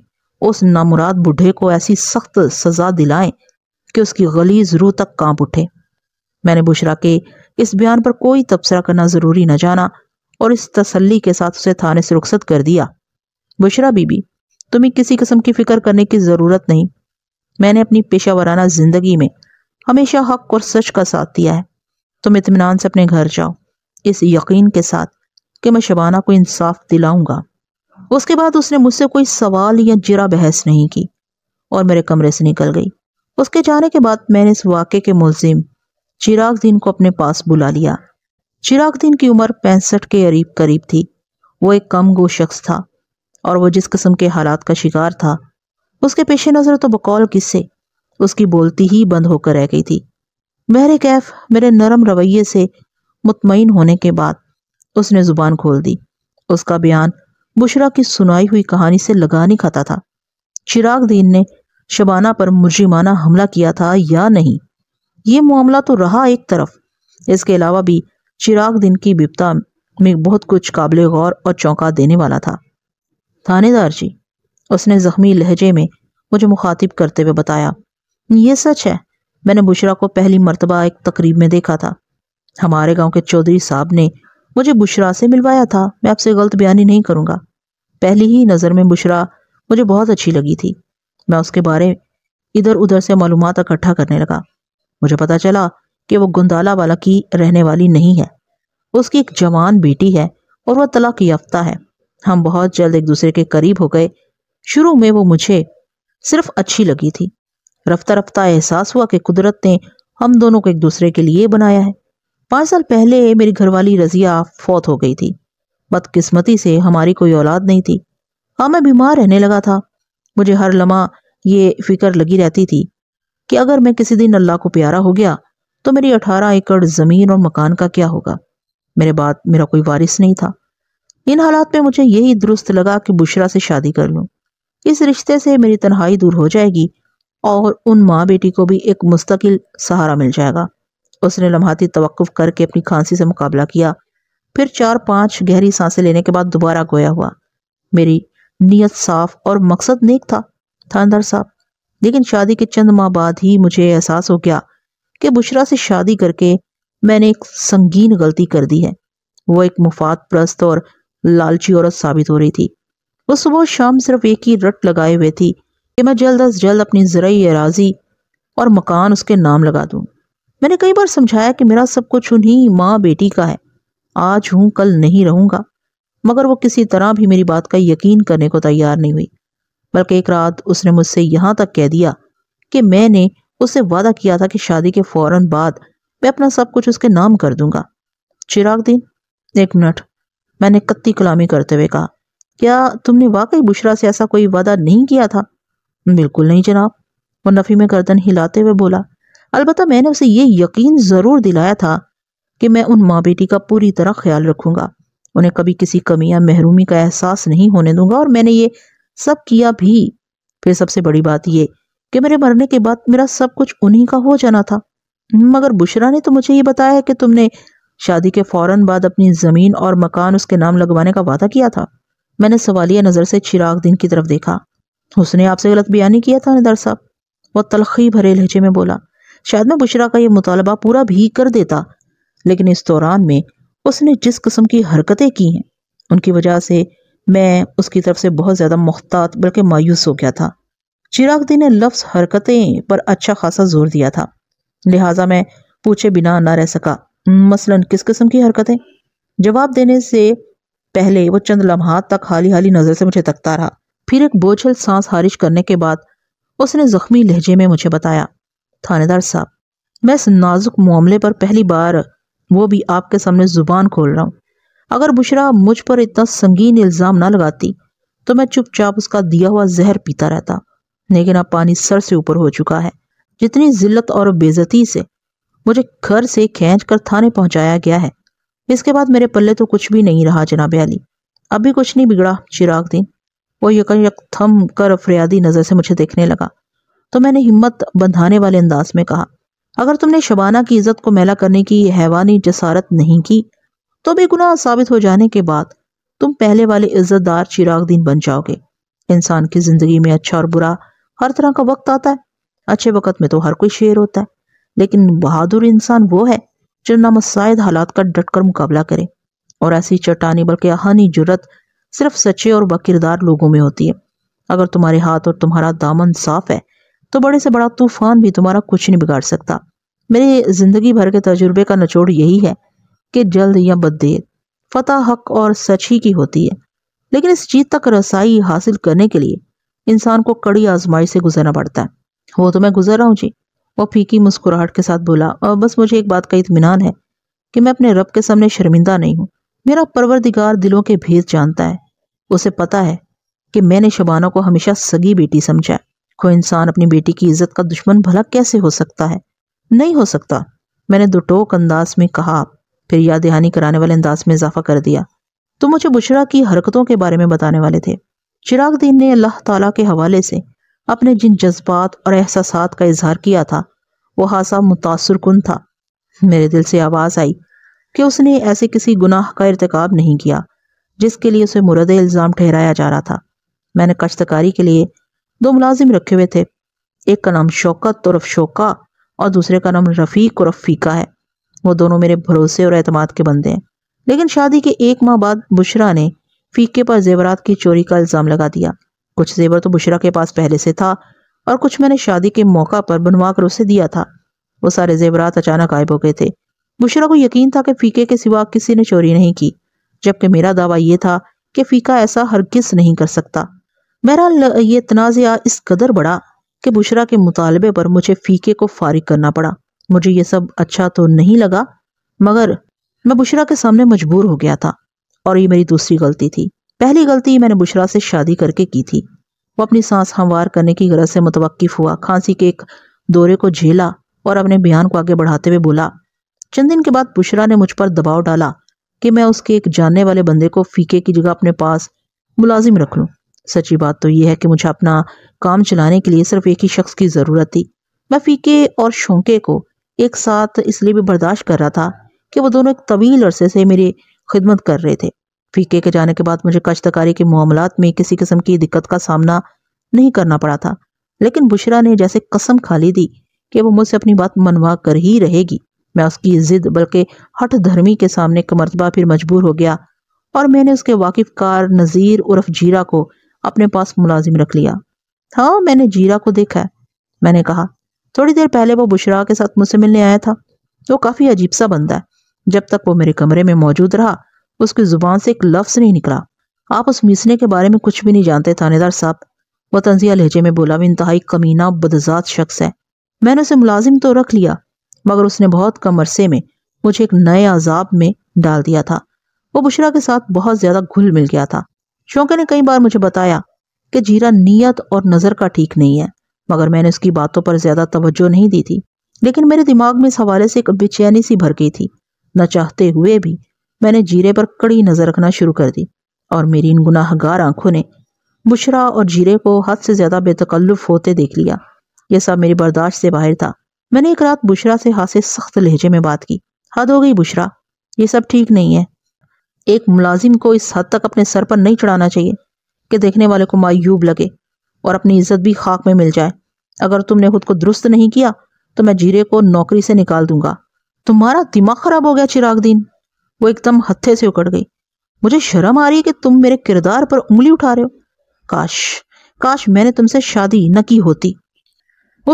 उस नामुराद बुढ़े को ऐसी सख्त सजा दिलाएं कि उसकी गलीज रूह तक कांप उठे मैंने बुशरा के इस बयान पर कोई तबसरा करना ज़रूरी न जाना और इस तसल्ली के साथ उसे थाने से रुखसत कर दिया बुशरा बीबी तुम्हें किसी किस्म की फिक्र करने की ज़रूरत नहीं मैंने अपनी पेशा वराना ज़िंदगी में हमेशा हक और सच का साथ दिया है तुम इतमान से अपने घर जाओ इस यकीन के साथ कि मैं शबाना को इंसाफ दिलाऊंगा उसके बाद उसने मुझसे कोई सवाल या जरा बहस नहीं की और मेरे कमरे से निकल गई उसके जाने के बाद मैंने इस वाक़े के मुलिम चिराग दीन को अपने पास बुला लिया चिराग दीन की उम्र पैंसठ के करीब करीब थी वो एक कम गो शख्स था और वो जिस किस्म के हालात का शिकार था उसके पेश नज़र तो बकौल किस्से उसकी बोलती ही बंद होकर रह गई थी मेरे कैफ मेरे नरम रवैये से मुतमिन होने के बाद उसने ज़ुबान खोल दी उसका बयान बुशरा की सुनाई हुई कहानी से लगा नहीं खाता था चिराग दीन ने शबाना पर मुजरिमाना हमला किया था या नहीं ये मामला तो रहा एक तरफ इसके अलावा भी चिराग दिन की बिपता में बहुत कुछ काबिल गौर और चौंका देने वाला था थानेदार जी उसने जख्मी लहजे में मुझे मुखातिब करते हुए बताया ये सच है मैंने बुशरा को पहली मरतबा एक तकरीब में देखा था हमारे गांव के चौधरी साहब ने मुझे बुशरा से मिलवाया था मैं आपसे गलत बयानी नहीं करूंगा पहली ही नज़र में बुशरा मुझे बहुत अच्छी लगी थी मैं उसके बारे इधर उधर से मालूम इकट्ठा करने लगा मुझे पता चला कि वो गुंदाला वाला की रहने वाली नहीं है उसकी एक जवान बेटी है और वह तलाक याफ्ता है हम बहुत जल्द एक दूसरे के करीब हो गए शुरू में वो मुझे सिर्फ अच्छी लगी थी रफ्ता रफ्ता एहसास हुआ कि कुदरत ने हम दोनों को एक दूसरे के लिए बनाया है पाँच साल पहले मेरी घरवाली रजिया फौत हो गई थी बदकिस्मती से हमारी कोई औलाद नहीं थी हाँ मैं बीमार रहने लगा था मुझे हर लम्हा ये फिक्र लगी रहती थी कि अगर मैं किसी दिन अल्लाह को प्यारा हो गया तो मेरी अठारह एकड़ ज़मीन और मकान का क्या होगा मेरे बाद मेरा कोई वारिस नहीं था इन हालात में मुझे यही दुरुस्त लगा कि बुशरा से शादी कर लूँ इस रिश्ते से मेरी तन्हाई दूर हो जाएगी और उन माँ बेटी को भी एक मुस्तकिल सहारा मिल जाएगा उसने लम्हाती तवक़ करके अपनी खांसी से मुकाबला किया फिर चार पांच गहरी सांसें लेने के बाद दोबारा गोया हुआ मेरी नीयत साफ और मकसद नेक था थानदार साहब लेकिन शादी के चंद माह बाद ही मुझे एहसास हो गया कि बुशरा से शादी करके मैंने एक संगीन गलती कर दी है वो एक मुफाद प्रस्त और लालची औरत साबित हो रही थी वो सुबह शाम सिर्फ एक ही रट लगाए हुए थी कि मैं जल्द अज जल्द अपनी ज़रूरी एराजी और मकान उसके नाम लगा दूँ मैंने कई बार समझाया कि मेरा सब कुछ उन्हीं माँ बेटी का है आज हूं कल नहीं रहूंगा मगर वो किसी तरह भी मेरी बात का यकीन करने को तैयार नहीं हुई बल्कि एक रात उसने मुझसे यहां तक कह दिया कि मैंने उससे वादा किया था कि शादी के फौरन बाद मैं अपना सब कुछ उसके नाम कर दूंगा चिराग दीन एक मिनट मैंने कत्ती कलामी करते हुए कहा क्या तुमने वाकई बुशरा से ऐसा कोई वादा नहीं किया था बिल्कुल नहीं जनाब वो नफ़ी में गर्दन हिलाते हुए बोला अलबत् मैंने उसे ये यकीन ज़रूर दिलाया था कि मैं उन माँ बेटी का पूरी तरह ख्याल रखूंगा उन्हें कभी किसी कमी या महरूमी का एहसास नहीं होने दूंगा और मैंने ये सब किया भी फिर सबसे बड़ी बात ये कि मेरे मरने के बाद मेरा सब कुछ उन्हीं का हो जाना था मगर बुशरा ने तो मुझे ये बताया है कि तुमने शादी के फौरन बाद अपनी ज़मीन और मकान उसके नाम लगवाने का वादा किया था मैंने सवालिया नज़र से चिराग दिन की तरफ देखा उसने आपसे गलत बयानी किया था नदर साहब वह तलखी भरे लहजे में बोला शायद मैं बुशरा का यह मुतालबा पूरा भी कर देता लेकिन इस दौरान में उसने जिस किस्म की हरकतें की हैं उनकी वजह से मैं उसकी तरफ से बहुत ज़्यादा मुख्तात बल्कि मायूस हो गया था चिराग दी ने लफ्ज़ हरकतें पर अच्छा खासा जोर दिया था लिहाजा मैं पूछे बिना ना रह सका मसलन किस किस्म की हरकतें जवाब देने से पहले वो चंद लम्हात तक हाली हाली नज़र से मुझे तकता रहा फिर एक बोझल सांस हारिश करने के बाद उसने ज़ख्मी लहजे में मुझे बताया थानेदार साहब मैं इस नाजुक मामले पर पहली बार वो भी आपके सामने जुबान खोल रहा हूँ अगर बुशरा मुझ पर इतना संगीन इल्ज़ाम ना लगाती तो मैं चुपचाप उसका दिया हुआ जहर पीता रहता लेकिन अब पानी सर से ऊपर हो चुका है जितनी जिल्लत और बेजती से मुझे घर से खींच कर थाने पहुंचाया गया है इसके बाद मेरे पल्ले तो कुछ भी नहीं रहा जनाब अली अभी कुछ नहीं बिगड़ा चिराग दिन वो यकन यक थम कर फरियादी नज़र से मुझे देखने लगा तो मैंने हिम्मत बंधाने वाले अंदाज में कहा अगर तुमने शबाना की इज्जत को मैला करने की हैवानी जसारत नहीं की तो बेगुनाह साबित हो जाने के बाद तुम पहले वाले इज्जतदार दिन बन जाओगे इंसान की जिंदगी में अच्छा और बुरा हर तरह का वक्त आता है अच्छे वक्त में तो हर कोई शेर होता है लेकिन बहादुर इंसान वो है जो नामसाइद हालात का डटकर मुकाबला करे और ऐसी चट्टानी बल्कि आहानी जुरत सिर्फ सच्चे और बकिरदार लोगों में होती है अगर तुम्हारे हाथ और तुम्हारा दामन साफ है तो बड़े से बड़ा तूफान भी तुम्हारा कुछ नहीं बिगाड़ सकता मेरे ज़िंदगी भर के तजुर्बे का निचोड़ यही है कि जल्द या बददेर फतेह हक और सच ही की होती है लेकिन इस जीत तक रसाई हासिल करने के लिए इंसान को कड़ी आजमाई से गुजरना पड़ता है वो तो मैं गुजर रहा हूँ जी वो फीकी मुस्कुराहट के साथ बोला और बस मुझे एक बात का इतमान है कि मैं अपने रब के सामने शर्मिंदा नहीं हूँ मेरा परवरदिगार दिलों के भेद जानता है उसे पता है कि मैंने शबाना को हमेशा सगी बेटी समझा कोई इंसान अपनी बेटी की इज्जत का दुश्मन भला कैसे हो सकता है नहीं हो सकता मैंने दो टोक अंदाज में कहा फिर याद दहानी कराने वाले अंदाज में इजाफा कर दिया तो मुझे बुशरा की हरकतों के बारे में बताने वाले थे चिराग दीन ने अल्लाह तला के हवाले से अपने जिन जज्बात और एहसास का इजहार किया था वह हादसा मुतासर कन था मेरे दिल से आवाज़ आई कि उसने ऐसे किसी गुनाह का इरतकब नहीं किया जिसके लिए उसे मुरद इल्ज़ाम ठहराया जा रहा था मैंने कश्तकारी के लिए दो मुलाजिम रखे हुए थे एक का नाम शौकत और शोका और दूसरे का नाम रफ़ीक और रफ़ीका है वो दोनों मेरे भरोसे और अहतमाद के बंदे हैं लेकिन शादी के एक माह बाद बुशरा ने फीके पर जेवरात की चोरी का इल्ज़ाम लगा दिया कुछ जेवर तो बुशरा के पास पहले से था और कुछ मैंने शादी के मौका पर बनवा कर उसे दिया था वो सारे जेवरात अचानक गायब हो गए थे बुशरा को यकीन था कि फीके के सिवा किसी ने चोरी नहीं की जबकि मेरा दावा यह था कि फीका ऐसा किस नहीं कर सकता बहरहाल ये तनाज़ा इस कदर बढ़ा कि बुशरा के मुतालबे पर मुझे फ़ीके को फारिग करना पड़ा मुझे ये सब अच्छा तो नहीं लगा मगर मैं बुशरा के सामने मजबूर हो गया था और ये मेरी दूसरी गलती थी पहली गलती मैंने बुशरा से शादी करके की थी वो अपनी सांस हमवार करने की गरज से मुतवकफ हुआ खांसी के एक दौरे को झेला और अपने बयान को आगे बढ़ाते हुए बोला चंद दिन के बाद बुशरा ने मुझ पर दबाव डाला कि मैं उसके एक जानने वाले बंदे को फीके की जगह अपने पास मुलाजिम रख लूँ सच्ची बात तो यह है कि मुझे अपना काम चलाने के लिए सिर्फ एक ही शख्स की ज़रूरत थी मैं फीके और शौके को एक साथ इसलिए भी बर्दाश्त कर रहा था कि वो दोनों एक तवील अरसे से मेरी खिदमत कर रहे थे फीके के जाने के बाद मुझे काश्तकारी के मामला में किसी किस्म की दिक्कत का सामना नहीं करना पड़ा था लेकिन बुशरा ने जैसे कसम खा ली थी कि वो मुझसे अपनी बात मनवा कर ही रहेगी मैं उसकी जिद बल्कि हठ धर्मी के सामने कमरतबा मरतबा फिर मजबूर हो गया और मैंने उसके वाकिफ कार नज़ीर उर्फ जीरा को अपने पास मुलाजिम रख लिया हाँ मैंने जीरा को देखा है मैंने कहा थोड़ी देर पहले वो बुशरा के साथ मुझसे मिलने आया था वो काफ़ी अजीब सा बंदा है जब तक वो मेरे कमरे में मौजूद रहा उसकी ज़ुबान से एक लफ्ज़ नहीं निकला आप उस मिसने के बारे में कुछ भी नहीं जानते थानेदार साहब वह तंजिया लहजे में बोला भी इंतहाई कमीना बदजात शख्स है मैंने उसे मुलाजिम तो रख लिया मगर उसने बहुत कम अरसे में मुझे एक नए अजाब में डाल दिया था वो बुशरा के साथ बहुत ज़्यादा घुल मिल गया था शौके ने कई बार मुझे बताया कि जीरा नीयत और नज़र का ठीक नहीं है मगर मैंने उसकी बातों पर ज़्यादा तवज्जो नहीं दी थी लेकिन मेरे दिमाग में इस हवाले से एक बेचैनी सी भर गई थी न चाहते हुए भी मैंने जीरे पर कड़ी नज़र रखना शुरू कर दी और मेरी इन गुनाहगार आंखों ने बुशरा और जीरे को हद से ज़्यादा बेतकल्लुफ़ होते देख लिया यह सब मेरी बर्दाश्त से बाहर था मैंने एक रात बुशरा से हाथ से सख्त लहजे में बात की हद हो गई बुशरा ये सब ठीक नहीं है एक मुलाजिम को इस हद तक अपने सर पर नहीं चढ़ाना चाहिए कि देखने वाले को मायूब लगे और अपनी इज्जत भी खाक में मिल जाए अगर तुमने खुद को दुरुस्त नहीं किया तो मैं जीरे को नौकरी से निकाल दूंगा तुम्हारा दिमाग खराब हो गया चिराग दीन वो एकदम हत्थे से उकड़ गई मुझे शर्म आ रही है कि तुम मेरे किरदार पर उंगली उठा रहे हो काश काश मैंने तुमसे शादी न की होती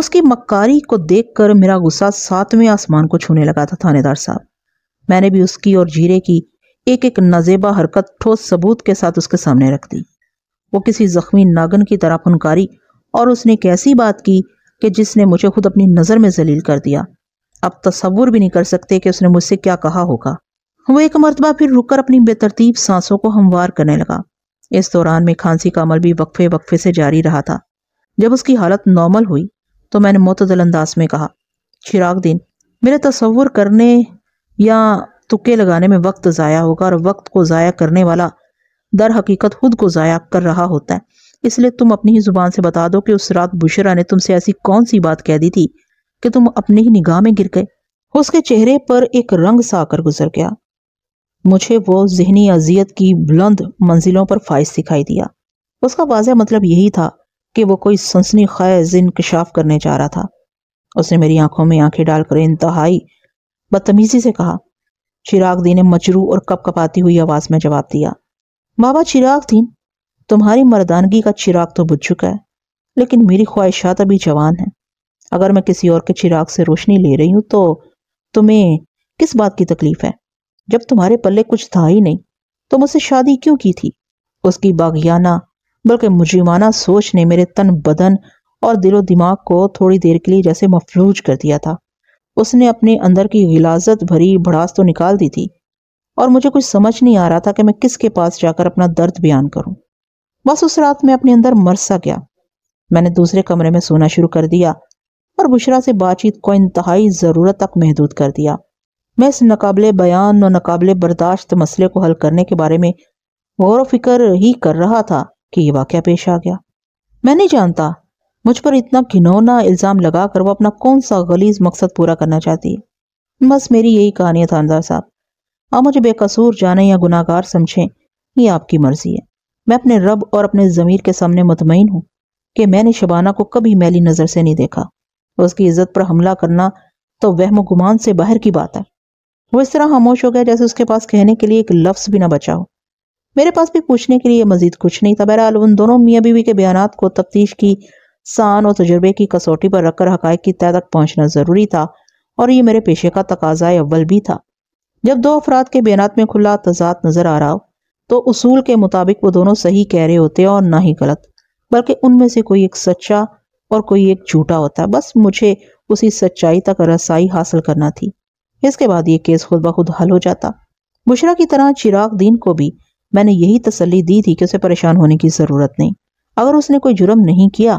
उसकी मक्कारी को देखकर मेरा गुस्सा सातवें आसमान को छूने लगा था थानेदार साहब मैंने भी उसकी और जीरे की एक एक नजेबा हरकत ठोस सबूत के साथ उसके सामने रख दी वो किसी जख्मी नागन की तरह फुनकारी और उसने कैसी बात की कि जिसने मुझे खुद अपनी नज़र में जलील कर दिया अब तस्वुर भी नहीं कर सकते कि उसने मुझसे क्या कहा होगा वो एक मरतबा फिर रुककर अपनी बेतरतीब सांसों को हमवार करने लगा इस दौरान में खांसी का अमल भी वक्फे वक्फे से जारी रहा था जब उसकी हालत नॉर्मल हुई तो मैंने मोतदल अंदाज में कहा चिराग दिन मेरे तस्वुर करने या तुके लगाने में वक्त ज़ाया होगा और वक्त को ज़ाया करने वाला दर हकीकत खुद को ज़ाया कर रहा होता है इसलिए तुम अपनी ही ज़ुबान से बता दो कि उस रात बुशरा ने तुमसे ऐसी कौन सी बात कह दी थी कि तुम अपनी ही निगाह में गिर गए उसके चेहरे पर एक रंग सा आकर गुजर गया मुझे वो जहनी अजियत की बुलंद मंजिलों पर फाइज दिखाई दिया उसका वाजह मतलब यही था कि वो कोई सनसनी खैज इनकशाफ करने जा रहा था उसने मेरी आंखों में आंखें डालकर इंतहाई बदतमीजी से कहा चिराग दी ने मजरू और कपकपाती हुई आवाज में जवाब दिया बाबा चिराग दीन तुम्हारी मर्दानगी का चिराग तो बुझ चुका है लेकिन मेरी ख्वाहिशात अभी जवान है अगर मैं किसी और के चिराग से रोशनी ले रही हूं तो तुम्हें किस बात की तकलीफ है जब तुम्हारे पल्ले कुछ था ही नहीं तो मुझसे शादी क्यों की थी उसकी बागियाना बल्कि मुजरिमाना सोच ने मेरे तन बदन और दिलो दिमाग को थोड़ी देर के लिए जैसे मफलूज कर दिया था उसने अपने अंदर की हिलाजत भरी भड़ास तो निकाल दी थी और मुझे कुछ समझ नहीं आ रहा था कि मैं किसके पास जाकर अपना दर्द बयान करूं। बस उस रात में अपने अंदर मर सा गया मैंने दूसरे कमरे में सोना शुरू कर दिया और बुशरा से बातचीत को इंतहाई ज़रूरत तक महदूद कर दिया मैं इस नकाबले बयान और नकाबले बर्दाश्त मसले को हल करने के बारे में गौर व फिक्र ही कर रहा था कि यह वाक़ पेश आ गया मैं नहीं जानता मुझ पर इतना घिनौना इल्ज़ाम लगा कर वो अपना कौन सा गलीज मकसद पूरा करना चाहती है बस मेरी यही कहानी था थानदार साहब आप मुझे बेकसूर जाने या गुनाहगार समझें ये आपकी मर्जी है मैं अपने रब और अपने ज़मीर के सामने मुतमिन हूँ कि मैंने शबाना को कभी मैली नज़र से नहीं देखा उसकी इज्जत पर हमला करना तो वहम गुमान से बाहर की बात है वो इस तरह खामोश हो गया जैसे उसके पास कहने के लिए एक लफ्ज़ भी ना बचा हो मेरे पास भी पूछने के लिए मजीद कुछ नहीं था बहरहाल उन दोनों मियाँ बीवी के बयान को तफ्तीश की सान और तजर्बे की कसौटी पर रखकर हक़ की तय तक पहुँचना ज़रूरी था और ये मेरे पेशे का तकाजा अव्वल भी था जब दो अफराद के बेनात में खुला तजाद नज़र आ रहा हो तो उसूल के मुताबिक वो दोनों सही कह रहे होते और ना ही गलत बल्कि उनमें से कोई एक सच्चा और कोई एक झूठा होता है बस मुझे उसी सच्चाई तक रसाई हासिल करना थी इसके बाद ये केस खुद ब खुद हल हो जाता बुशरा की तरह चिराग दीन को भी मैंने यही तसली दी थी कि उसे परेशान होने की ज़रूरत नहीं अगर उसने कोई जुर्म नहीं किया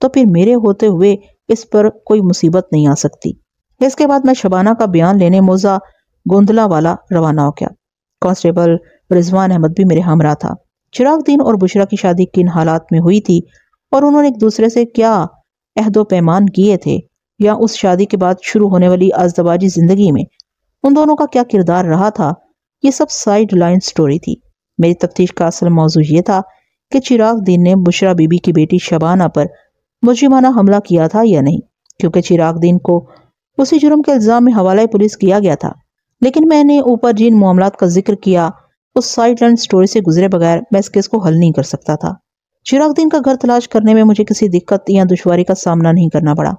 तो फिर मेरे होते हुए इस पर कोई मुसीबत नहीं आ सकती इसके बाद मैं शबाना का बयान लेने मोजा गोंदला वाला रवाना हो गया कांस्टेबल रिजवान अहमद भी मेरे हमरा था दीन और बुशरा की शादी किन हालात में हुई थी और उन्होंने एक दूसरे से क्या अहदो पैमान किए थे या उस शादी के बाद शुरू होने वाली आजदबाजी जिंदगी में उन दोनों का क्या किरदार रहा था ये सब साइड लाइन स्टोरी थी मेरी तफ्तीश का असल मौजू ये था कि चिराग दीन ने बुशरा बीबी की बेटी शबाना पर मुजरिमाना हमला किया था या नहीं क्योंकि चिराग दीन को उसी जुर्म के इल्ज़ाम में हवाले पुलिस किया गया था लेकिन मैंने ऊपर जिन मामला का जिक्र किया उस साइड लाइन स्टोरी से गुजरे बगैर मैं इस केस को हल नहीं कर सकता था चिराग दीन का घर तलाश करने में मुझे किसी दिक्कत या दुशारी का सामना नहीं करना पड़ा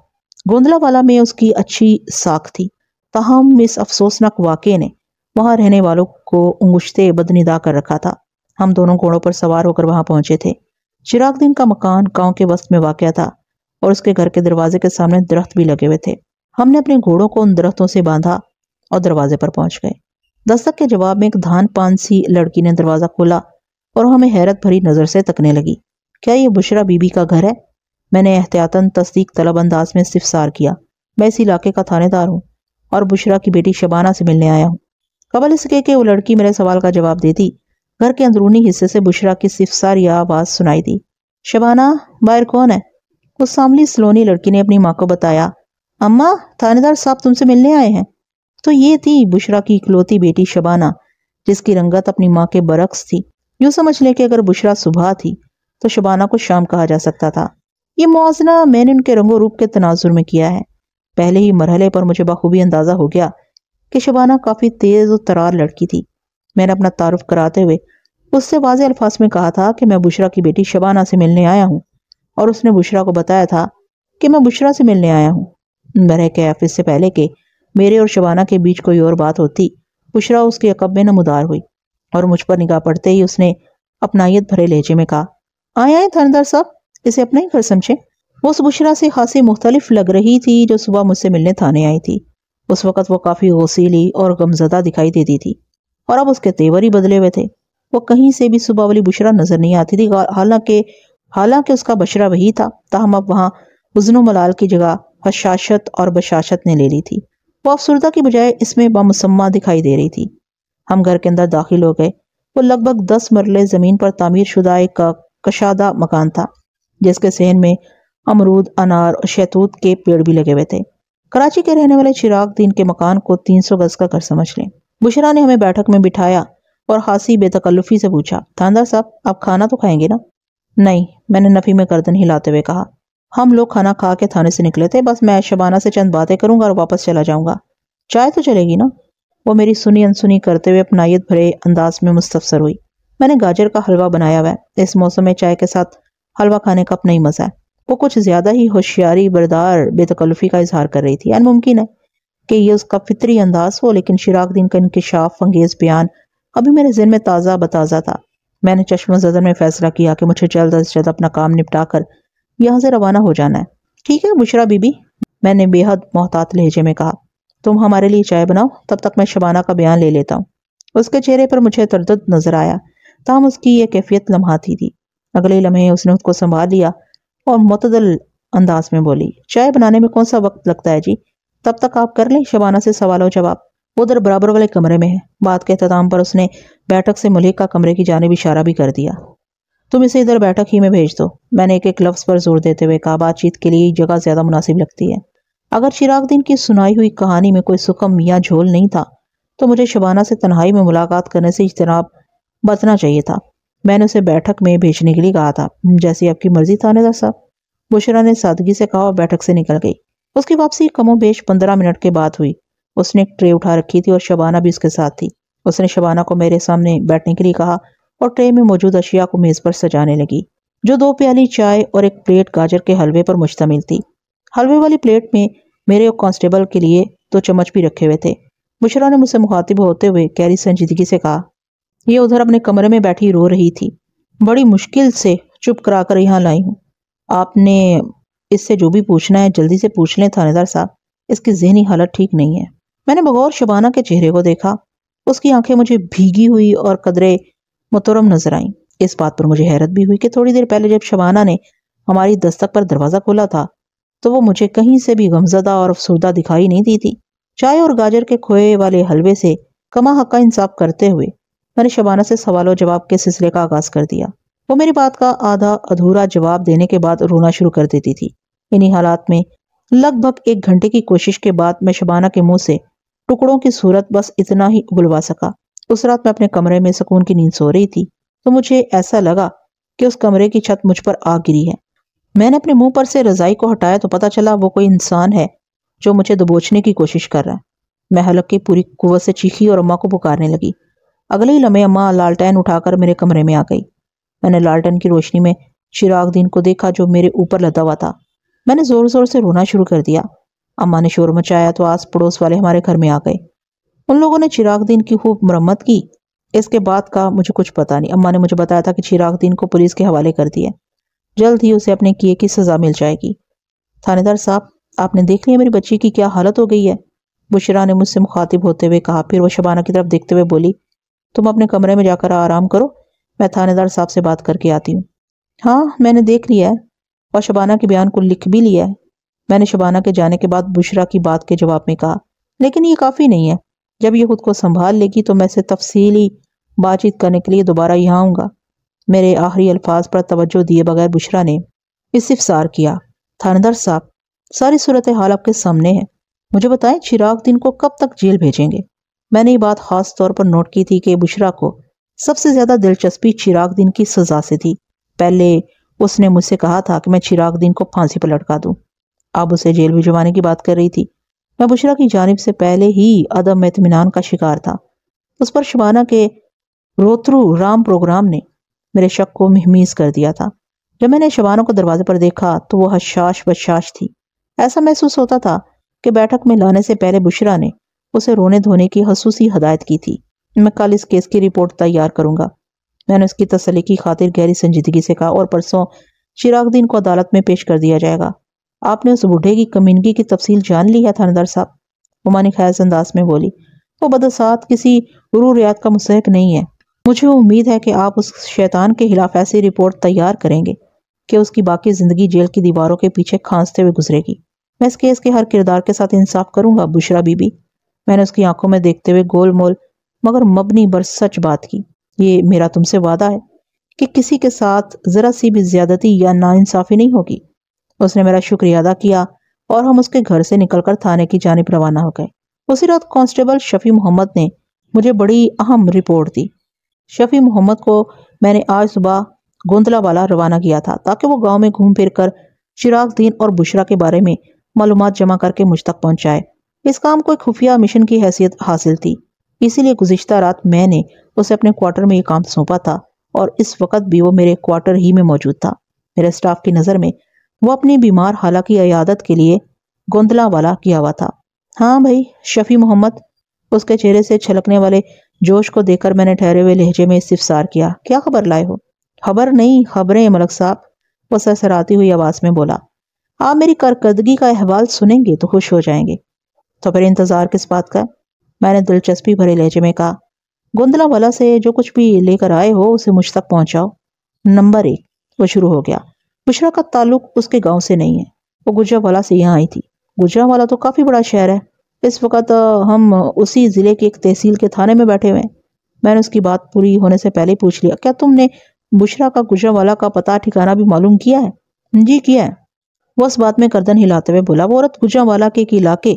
वाला में उसकी अच्छी साख थी ताहम इस अफसोसनाक वाक़े ने वहाँ रहने वालों को उंगुशते बदनिदा कर रखा था हम दोनों घोड़ों पर सवार होकर वहाँ पहुंचे थे चिरागदीन का मकान गांव के वस्त में वाक़ था और उसके घर के दरवाजे के सामने दरख्त भी लगे हुए थे हमने अपने घोड़ों को उन दरख्तों से बांधा और दरवाजे पर पहुंच गए दस्तक के जवाब में एक धान पान सी लड़की ने दरवाज़ा खोला और हमें हैरत भरी नज़र से तकने लगी क्या ये बुशरा बीबी का घर है मैंने एहतियातन तस्दीक तलब अंदाज में सिफसार किया मैं इस इलाके का थानेदार हूँ और बुशरा की बेटी शबाना से मिलने आया हूँ कबल इसके कि वो लड़की मेरे सवाल का जवाब देती घर के अंदरूनी हिस्से से बुशरा की सिफसार या आवाज़ सुनाई दी शबाना बाहर कौन है उस सामली सलोनी लड़की ने अपनी माँ को बताया अम्मा थानेदार साहब तुमसे मिलने आए हैं तो ये थी बुशरा की इकलौती बेटी शबाना जिसकी रंगत अपनी माँ के बरक्स थी यूं समझ लें कि अगर बुशरा सुबह थी तो शबाना को शाम कहा जा सकता था ये मुआजना मैंने उनके रंगो रूप के तनाजुर में किया है पहले ही मरहले पर मुझे बखूबी अंदाज़ा हो गया कि शबाना काफ़ी तेज़ और तरार लड़की थी मैंने अपना तारफ कराते हुए उससे वाज अल्फाज में कहा था कि मैं बुशरा की बेटी शबाना से मिलने आया हूँ और उसने बुशरा को बताया था कि मैं बुशरा से मिलने आया हूँ बरह कैफ इससे पहले कि मेरे और शबाना के बीच कोई और बात होती बुशरा उसके अकब में नमदार हुई और मुझ पर निगाह पड़ते ही उसने अपनायत भरे लहजे में कहा आए आए थानेदार साहब इसे अपना ही घर समझे वो उस बुशरा से खासी मुख्तलिफ लग रही थी जो सुबह मुझसे मिलने थाने आई थी उस वक़्त वो काफ़ी गौसीली और गमजदा दिखाई देती थी और अब उसके तेवर ही बदले हुए थे वो कहीं से भी सुबह वाली बुशरा नजर नहीं आती थी हालांकि हालांकि उसका बशरा वही था तहम अब वहाँ हजन मलाल की जगह हशाशत और बशाशत ने ले ली थी वो अफसरदा की बजाय इसमें बामुसम्मा दिखाई दे रही थी हम घर के अंदर दाखिल हो गए वो लगभग दस मरले ज़मीन पर तामीर शुदा एक कशादा मकान था जिसके सहन में अमरूद अनार और शैतूत के पेड़ भी लगे हुए थे कराची के रहने वाले चिराग दिन के मकान को तीन सौ गज का घर समझ लें बुशरा ने हमें बैठक में बिठाया और हाँसी बेतकल्लुफी से पूछा थानदार साहब आप खाना तो खाएंगे ना नहीं मैंने नफी में गर्दन हिलाते हुए कहा हम लोग खाना खा के थाने से निकले थे बस मैं शबाना से चंद बातें करूंगा और वापस चला जाऊंगा चाय तो चलेगी ना वो मेरी सुनी अनसुनी करते हुए अपनायत भरे अंदाज में मुस्तफसर हुई मैंने गाजर का हलवा बनाया हुआ है इस मौसम में चाय के साथ हलवा खाने का अपना ही मज़ा है वो कुछ ज़्यादा ही होशियारी बरदार बेतकल्लुफी का इजहार कर रही थी अनमुमकिन है कि ये उसका फितरी अंदाज हो लेकिन शिराग दिन का इनकशाफ अंगेज बयान अभी मेरे जिन में ताज़ा बताज़ा था मैंने चश्म जदर में फैसला किया कि मुझे जल्द अज जल्द अपना काम निपटा कर यहाँ से रवाना हो जाना है ठीक है बुशरा बीबी मैंने बेहद मोहतात लहजे में कहा तुम हमारे लिए चाय बनाओ तब तक मैं शबाना का बयान ले लेता हूँ उसके चेहरे पर मुझे तरद नजर आया तहम उसकी यह कैफियत लम्हाती थी अगले लम्हे उसने उसको संभाल लिया और मतदल अंदाज में बोली चाय बनाने में कौन सा वक्त लगता है जी तब तक आप कर लें शबाना से सवालों जवाब उधर बराबर वाले कमरे में है बात के अहतमाम पर उसने बैठक से मलिक का कमरे की जानब इशारा भी कर दिया तुम इसे इधर बैठक ही में भेज दो मैंने एक एक लफ्ज़ पर जोर देते हुए कहा बातचीत के लिए जगह ज़्यादा मुनासिब लगती है अगर चिराग दिन की सुनाई हुई कहानी में कोई सुखम या झोल नहीं था तो मुझे शबाना से तन्हाई में मुलाकात करने से इजतनाब बचना चाहिए था मैंने उसे बैठक में भेजने के लिए कहा था जैसी आपकी मर्जी थानेदार साहब बुशरा ने सादगी से कहा और बैठक से निकल गई उसकी वापसी कमो बेश पंद्रह मिनट के बाद हुई उसने एक ट्रे उठा रखी थी और शबाना भी उसके साथ थी उसने शबाना को मेरे सामने बैठने के लिए कहा और ट्रे में मौजूद अशिया को मेज़ पर सजाने लगी जो दो प्याली चाय और एक प्लेट गाजर के हलवे पर मुश्तमिल थी हलवे वाली प्लेट में मेरे और कांस्टेबल के लिए दो चम्मच भी रखे हुए थे मुशरा ने मुझसे मुखातिब होते हुए कैरी संजीदगी से कहा यह उधर अपने कमरे में बैठी रो रही थी बड़ी मुश्किल से चुप करा कर यहाँ लाई हूँ आपने इससे जो भी पूछना है जल्दी से पूछ लें थानेदार साहब इसकी जहनी हालत ठीक नहीं है मैंने बगौर शबाना के चेहरे को देखा उसकी आंखें मुझे भीगी हुई और कदरे मुतरम नजर आईं इस बात पर मुझे हैरत भी हुई कि थोड़ी देर पहले जब शबाना ने हमारी दस्तक पर दरवाज़ा खोला था तो वो मुझे कहीं से भी गमजदा और अफसरदा दिखाई नहीं दी थी चाय और गाजर के खोए वाले हलवे से कमा हक का इंसाफ करते हुए मैंने शबाना से सवाल और जवाब के सिलसिले का आगाज कर दिया वो मेरी बात का आधा अधूरा जवाब देने के बाद रोना शुरू कर देती थी इन्हीं हालात में लगभग एक घंटे की कोशिश के बाद मैं शबाना के मुंह से टुकड़ों की सूरत बस इतना ही उगलवा सका उस रात मैं अपने कमरे में सुकून की नींद सो रही थी तो मुझे ऐसा लगा कि उस कमरे की छत मुझ पर आ गिरी है मैंने अपने मुंह पर से रजाई को हटाया तो पता चला वो कोई इंसान है जो मुझे दबोचने की कोशिश कर रहा है मैं हलक की पूरी कुवत से चीखी और अम्मा को पुकारने लगी अगले ही लम्हे अम्मा लालटेन उठाकर मेरे कमरे में आ गई मैंने लालटेन की रोशनी में चिराग दिन को देखा जो मेरे ऊपर लदा हुआ था मैंने जोर जोर से रोना शुरू कर दिया अम्मा ने शोर मचाया तो आस पड़ोस वाले हमारे घर में आ गए उन लोगों ने चिराग दीन की खूब मरम्मत की इसके बाद का मुझे कुछ पता नहीं अम्मा ने मुझे बताया था कि चिराग दीन को पुलिस के हवाले कर दिया जल्द ही उसे अपने किए की सज़ा मिल जाएगी थानेदार साहब आपने देख लिया मेरी बच्ची की क्या हालत हो गई है बुशरा ने मुझसे मुखातिब होते हुए कहा फिर वो शबाना की तरफ देखते हुए बोली तुम अपने कमरे में जाकर आराम करो मैं थानेदार साहब से बात करके आती हूँ हाँ मैंने देख लिया है और शबाना के बयान को लिख भी लिया है मैंने शबाना के जाने के बाद बुशरा की बात के जवाब में कहा लेकिन ये काफ़ी नहीं है जब यह खुद को संभाल लेगी तो मैं से तफसीली बातचीत करने के लिए दोबारा यहाँ आऊँगा मेरे आखिरी अल्फाज पर तवज्जो दिए बगैर बुशरा ने इस्तार किया थानेदार साहब सारी सूरत हाल आपके सामने है मुझे बताएं चिराग दिन को कब तक जेल भेजेंगे मैंने ये बात खास तौर पर नोट की थी कि बुशरा को सबसे ज़्यादा दिलचस्पी चिराग दिन की सजा से थी पहले उसने मुझसे कहा था कि मैं चिराग दिन को फांसी पर लटका दूँ अब उसे जेल भिजवाने की बात कर रही थी मैं बुशरा की जानब से पहले ही अदम इतमान का शिकार था उस पर शबाना के रोतरू राम प्रोग्राम ने मेरे शक को महमीज कर दिया था जब मैंने शबाना को दरवाजे पर देखा तो वह हशाश बशाश थी ऐसा महसूस होता था कि बैठक में लाने से पहले बुशरा ने उसे रोने धोने की खसूसी हदायत की थी मैं कल इस केस की रिपोर्ट तैयार करूंगा मैंने उसकी तसली की खातिर गहरी संजीदगी से कहा और परसों चिराग दिन को अदालत में पेश कर दिया जाएगा आपने उस बूढ़े की कमीनगी की तफसील जान ली है थानेदार साहब उमा ने खास अंदाज में बोली वो बदसात किसी रूरियात का मुस्तक नहीं है मुझे उम्मीद है कि आप उस शैतान के खिलाफ ऐसी रिपोर्ट तैयार करेंगे कि उसकी बाकी ज़िंदगी जेल की दीवारों के पीछे खांसते हुए गुजरेगी मैं इस केस के हर किरदार के साथ इंसाफ करूंगा बुशरा बीबी मैंने उसकी आंखों में देखते हुए गोल मोल मगर मबनी पर सच बात की ये मेरा तुमसे वादा है कि किसी के साथ ज़रा सी भी ज्यादती या नाइंसाफ़ी नहीं होगी उसने मेरा शुक्रिया अदा किया और हम उसके घर से निकलकर थाने की जानब रवाना हो गए उसी रात कांस्टेबल शफी मोहम्मद ने मुझे बड़ी अहम रिपोर्ट दी शफी मोहम्मद को मैंने आज सुबह गोंदला वाला रवाना किया था ताकि वो गांव में घूम फिर कर दीन और बुशरा के बारे में मालूम जमा करके मुझ तक पहुंचाए इस काम को एक खुफिया मिशन की हैसियत हासिल थी इसीलिए गुजशत रात मैंने उसे अपने क्वार्टर में ये काम सौंपा था और इस वक्त भी वो मेरे क्वार्टर ही में मौजूद था मेरे स्टाफ की नज़र में वो अपनी बीमार हाला की अयादत के लिए गोंदला वाला किया हुआ था हाँ भाई शफी मोहम्मद उसके चेहरे से छलकने वाले जोश को देखकर मैंने ठहरे हुए लहजे में इस्तफसार किया क्या खबर लाए हो खबर नहीं खबरें मलक साहब वो सरसराती हुई आवाज़ में बोला आप मेरी कारकर्दगी का अहवाल सुनेंगे तो खुश हो जाएंगे तो फिर इंतज़ार किस बात का मैंने दिलचस्पी भरे लहजे में कहा गोंदला वाला से जो कुछ भी लेकर आए हो उसे मुझ तक पहुंचाओ नंबर एक वो शुरू हो गया बुशरा का ताल्लुक उसके गांव से नहीं है वो गुजरावाला से यहाँ आई थी गुजरावाला तो काफ़ी बड़ा शहर है इस वक्त हम उसी ज़िले के एक तहसील के थाने में बैठे हुए हैं मैंने उसकी बात पूरी होने से पहले पूछ लिया क्या तुमने बुशरा का गुजरावाला का पता ठिकाना भी मालूम किया है जी किया है वो उस बात में गर्दन हिलाते हुए बोला वो औरत गुजरावाला के एक इलाके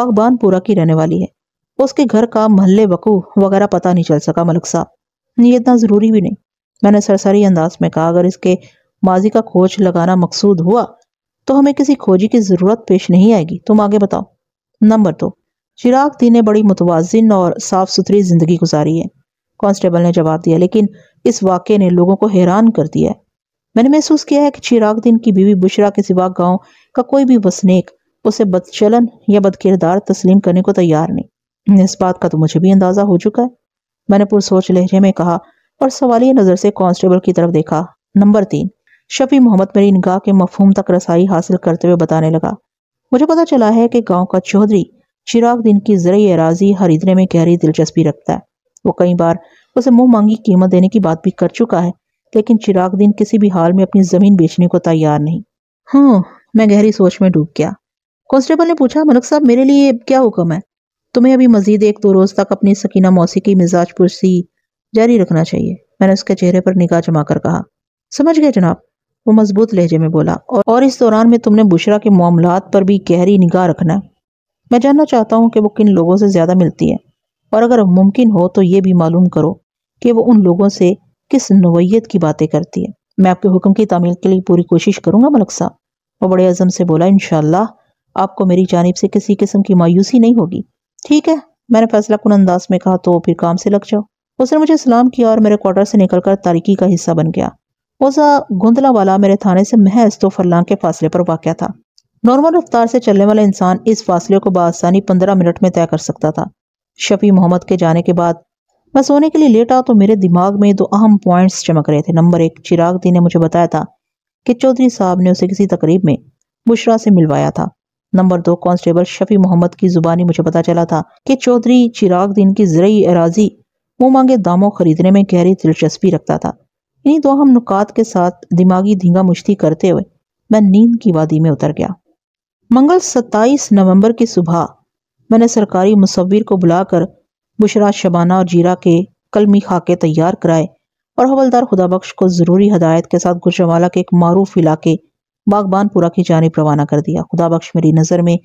बागबानपुरा की रहने वाली है उसके घर का महल्ले वकू वगैरह पता नहीं चल सका मलिक साहब ये इतना ज़रूरी भी नहीं मैंने सरसरी अंदाज में कहा अगर इसके माजी का खोज लगाना मकसूद हुआ तो हमें किसी खोजी की ज़रूरत पेश नहीं आएगी तुम आगे बताओ नंबर दो चिराग दी ने बड़ी मुतवाजन और साफ सुथरी ज़िंदगी गुजारी है कांस्टेबल ने जवाब दिया लेकिन इस वाक्य ने लोगों को हैरान कर दिया है मैंने महसूस किया है कि चिराग दिन की बीवी बुशरा के सिवा गांव का कोई भी वसनेक उसे बदचलन या बदकिरदार तस्लीम करने को तैयार नहीं इस बात का तो मुझे भी अंदाज़ा हो चुका है मैंने पुरसोच लहजे में कहा और सवालिया नज़र से कांस्टेबल की तरफ देखा नंबर तीन शफी मोहम्मद मेरी इनका के मफहम तक रसाई हासिल करते हुए बताने लगा मुझे पता चला है कि गांव का चौधरी चिराग दिन की जरिए एराजी खरीदने में गहरी दिलचस्पी रखता है वो कई बार उसे मुंह मांगी कीमत देने की बात भी कर चुका है लेकिन चिराग दिन किसी भी हाल में अपनी जमीन बेचने को तैयार नहीं हाँ मैं गहरी सोच में डूब गया कॉन्स्टेबल ने पूछा मलक साहब मेरे लिए क्या हुक्म है तुम्हें अभी मजीद एक दो रोज तक अपनी सकीना मौसी की मिजाज पुरसी जारी रखना चाहिए मैंने उसके चेहरे पर निगाह जमा कर कहा समझ गया जनाब वो मजबूत लहजे में बोला और इस दौरान में तुमने बुशरा के मामलात पर भी गहरी निगाह रखना है मैं जानना चाहता हूँ कि वो किन लोगों से ज़्यादा मिलती है और अगर मुमकिन हो तो ये भी मालूम करो कि वो उन लोगों से किस नवीयत की बातें करती है मैं आपके हुक्म की तामील के लिए पूरी कोशिश करूँगा मलक साहब वो बड़े अज़म से बोला इन आपको मेरी जानब से किसी किस्म की मायूसी नहीं होगी ठीक है मैंने फैसला कन अंदाज में कहा तो फिर काम से लग जाओ उसने मुझे सलाम किया और मेरे क्वार्टर से निकलकर तारीकी का हिस्सा बन गया ओजा गुंदला वाला मेरे थाने से महज तो फरलांग के फासले पर वाक़ था नॉर्मल रफ्तार से चलने वाला इंसान इस फासले को बसानी पंद्रह मिनट में तय कर सकता था शफी मोहम्मद के जाने के बाद मैं सोने के लिए लेटा तो मेरे दिमाग में दो अहम पॉइंट्स चमक रहे थे नंबर एक चिराग दी ने मुझे बताया था कि चौधरी साहब ने उसे किसी तकरीब में बुशरा से मिलवाया था नंबर दो कांस्टेबल शफी मोहम्मद की जुबानी मुझे पता चला था कि चौधरी चिराग दीन की जरिए एराजी मुँह मांगे दामों खरीदने में गहरी दिलचस्पी रखता था इन्हीं दो हम नुकात के साथ दिमागी धींगा मुश्ती करते हुए मैं नींद की वादी में उतर गया मंगल 27 नवंबर की सुबह मैंने सरकारी मुसविर को बुलाकर बुशरा शबाना और जीरा के कलमी खाके तैयार कराए और हवलदार खुदाबख्श को ज़रूरी हदायत के साथ गुजरवाला के एक मारूफ इलाके बागबानपुरा की जानब रवाना कर दिया खुदाबख्श मेरी नज़र में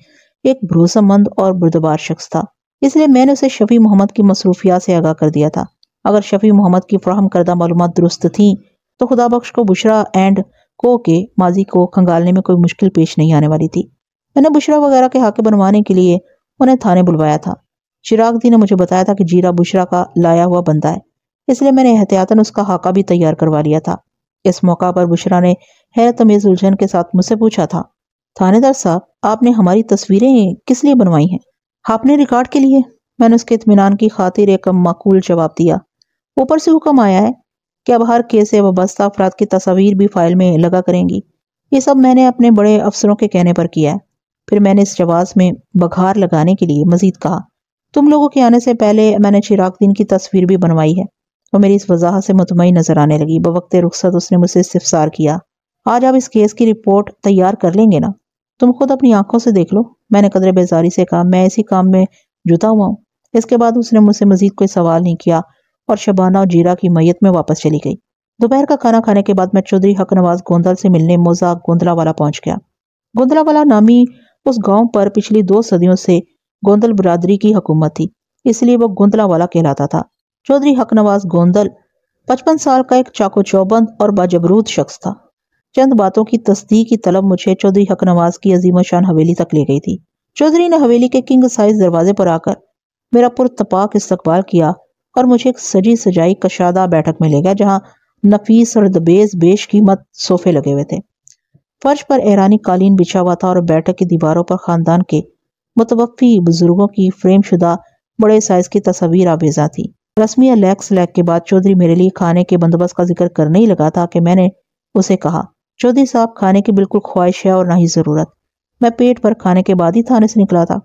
एक भरोसामंद और बुरदबार शख्स था इसलिए मैंने उसे शफी मोहम्मद की मसरूफिया से आगाह कर दिया था अगर शफी मोहम्मद की फ्राहम करदा मालूम दुरुस्त थी तो खुदा बख्श को बुशरा एंड को के माजी को खंगालने में कोई मुश्किल पेश नहीं आने वाली थी मैंने बुशरा वगैरह के हाके बनवाने के लिए उन्हें थाने बुलवाया था चिराग दी ने मुझे बताया था कि जीरा बुशरा का लाया हुआ बनता है इसलिए मैंने एहतियातन उसका हाका भी तैयार करवा लिया था इस मौका पर बुशरा ने हैरत अमेज उलझन के साथ मुझसे पूछा था थानेदार साहब आपने हमारी तस्वीरें किस लिए बनवाई हैं आपने रिकॉर्ड के लिए मैंने उसके इतमान की खातिर एक माकूल जवाब दिया ऊपर से हुक्म आया है कि अब हर केस से वाबस्ता अफराद की तस्वीर भी फाइल में लगा करेंगी ये सब मैंने अपने बड़े अफसरों के कहने पर किया है फिर मैंने इस जवाब में बघार लगाने के लिए मजीद कहा तुम लोगों के आने से पहले मैंने चिरागदीन की तस्वीर भी बनवाई है और मेरी इस वजाहत से मुतमिन नजर आने लगी बवक्त रुख्सत उसने मुझसे इस्तफसार किया आज आप इस केस की रिपोर्ट तैयार कर लेंगे ना तुम खुद अपनी आंखों से देख लो मैंने कदर बेजारी से कहा मैं इसी काम में जुटा हुआ हूँ इसके बाद उसने मुझसे मजीद कोई सवाल नहीं किया और शबाना और जीरा की मैयत में वापस चली गई दोपहर का खाना खाने के बाद मैं चौधरी हक नवाज गोंदल से मिलने मोजा गोंदलावाला पहुंच गया गोंदलावाला नामी उस गांव पर पिछली दो सदियों से गोंदल बरादरी की हुकूमत थी इसलिए वो गोंदलावाला कहलाता था चौधरी हकनवाज गोंदल पचपन साल का एक चाको चौबंद और बाजबरूद शख्स था चंद बातों की तस्दीक की तलब मुझे चौधरी हकनवाज की अजीम शान हवेली तक ले गई थी चौधरी ने हवेली के किंग साइज दरवाजे पर आकर मेरा पुरतपाक इस्तकबाल किया और मुझे एक सजी सजाई कशादा बैठक में ले गया जहाँ नफीस और दबेज बेश कीमत सोफे लगे हुए थे फर्श पर ऐरानी कालीन बिछा हुआ था और बैठक की दीवारों पर खानदान के मुतवफ़ी बुजुर्गों की फ्रेम शुदा बड़े साइज की तस्वीर आवेजा थी रस्मी लैग स्लैग के बाद चौधरी मेरे लिए खाने के बंदोबस्त का जिक्र करने ही लगा था कि मैंने उसे कहा चौधरी साहब खाने की बिल्कुल ख्वाहिश है और ना ही ज़रूरत मैं पेट पर खाने के बाद ही थाने से निकला था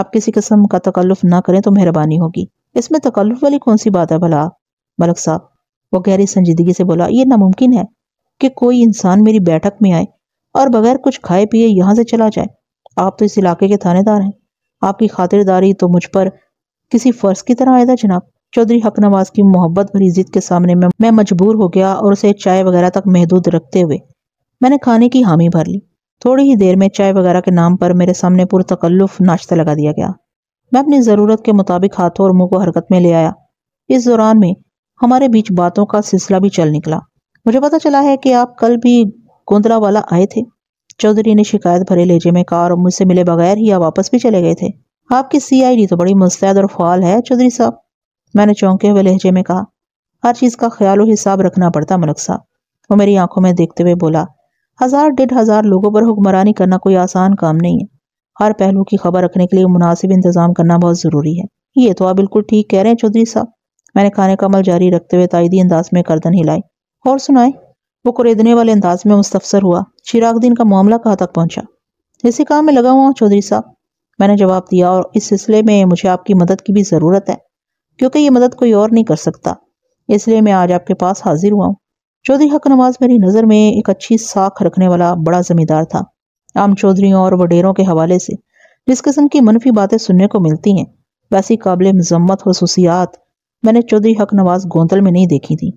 आप किसी किस्म का तकल्लुफ ना करें तो मेहरबानी होगी इसमें तकल्लुफ वाली कौन सी बात है भला मलक साहब वो गहरी संजीदगी से बोला ये नामुमकिन है कि कोई इंसान मेरी बैठक में आए और बगैर कुछ खाए पिए यहाँ से चला जाए आप तो इस इलाके के थानेदार हैं आपकी खातिरदारी तो मुझ पर किसी फर्ज की तरह आएगा जनाब चौधरी हक नवाज की मोहब्बत भरी जिद के सामने में मैं मजबूर हो गया और उसे चाय वगैरह तक महदूद रखते हुए मैंने खाने की हामी भर ली थोड़ी ही देर में चाय वगैरह के नाम पर मेरे सामने पुरतकल्लुफ नाश्ता लगा दिया गया मैं अपनी ज़रूरत के मुताबिक हाथों और मुंह को हरकत में ले आया इस दौरान में हमारे बीच बातों का सिलसिला भी चल निकला मुझे पता चला है कि आप कल भी गोंदला वाला आए थे चौधरी ने शिकायत भरे लहजे में कहा और मुझसे मिले बगैर ही आप वापस भी चले गए थे आपकी सीआईडी तो बड़ी मुस्तैद और फाल है चौधरी साहब मैंने चौंके हुए लहजे में कहा हर चीज़ का ख्याल और हिसाब रखना पड़ता मलक साहब वो मेरी आंखों में देखते हुए बोला हजार डेढ़ हजार लोगों पर हुक्मरानी करना कोई आसान काम नहीं है हर पहलू की खबर रखने के लिए मुनासिब इंतजाम करना बहुत ज़रूरी है ये तो आप बिल्कुल ठीक कह रहे हैं चौधरी साहब मैंने खाने का अमल जारी रखते हुए तायदी अंदाज में गर्दन हिलाई और सुनाए वो कुरेदने वाले अंदाज में मुस्तफसर हुआ चिरागदीन का मामला कहाँ तक पहुँचा इसी काम में लगा हुआ चौधरी साहब मैंने जवाब दिया और इस सिलसिले में मुझे आपकी मदद की भी ज़रूरत है क्योंकि ये मदद कोई और नहीं कर सकता इसलिए मैं आज आपके पास हाजिर हुआ हूँ चौधरी हक नवाज मेरी नज़र में एक अच्छी साख रखने वाला बड़ा ज़मींदार था आम चौधरीों और वडेरों के हवाले से जिस किस्म की मनफी बातें सुनने को मिलती हैं वैसी काबिल मजम्मत खसूसियात मैंने चौधरी हक नवाज गोंदल में नहीं देखी थी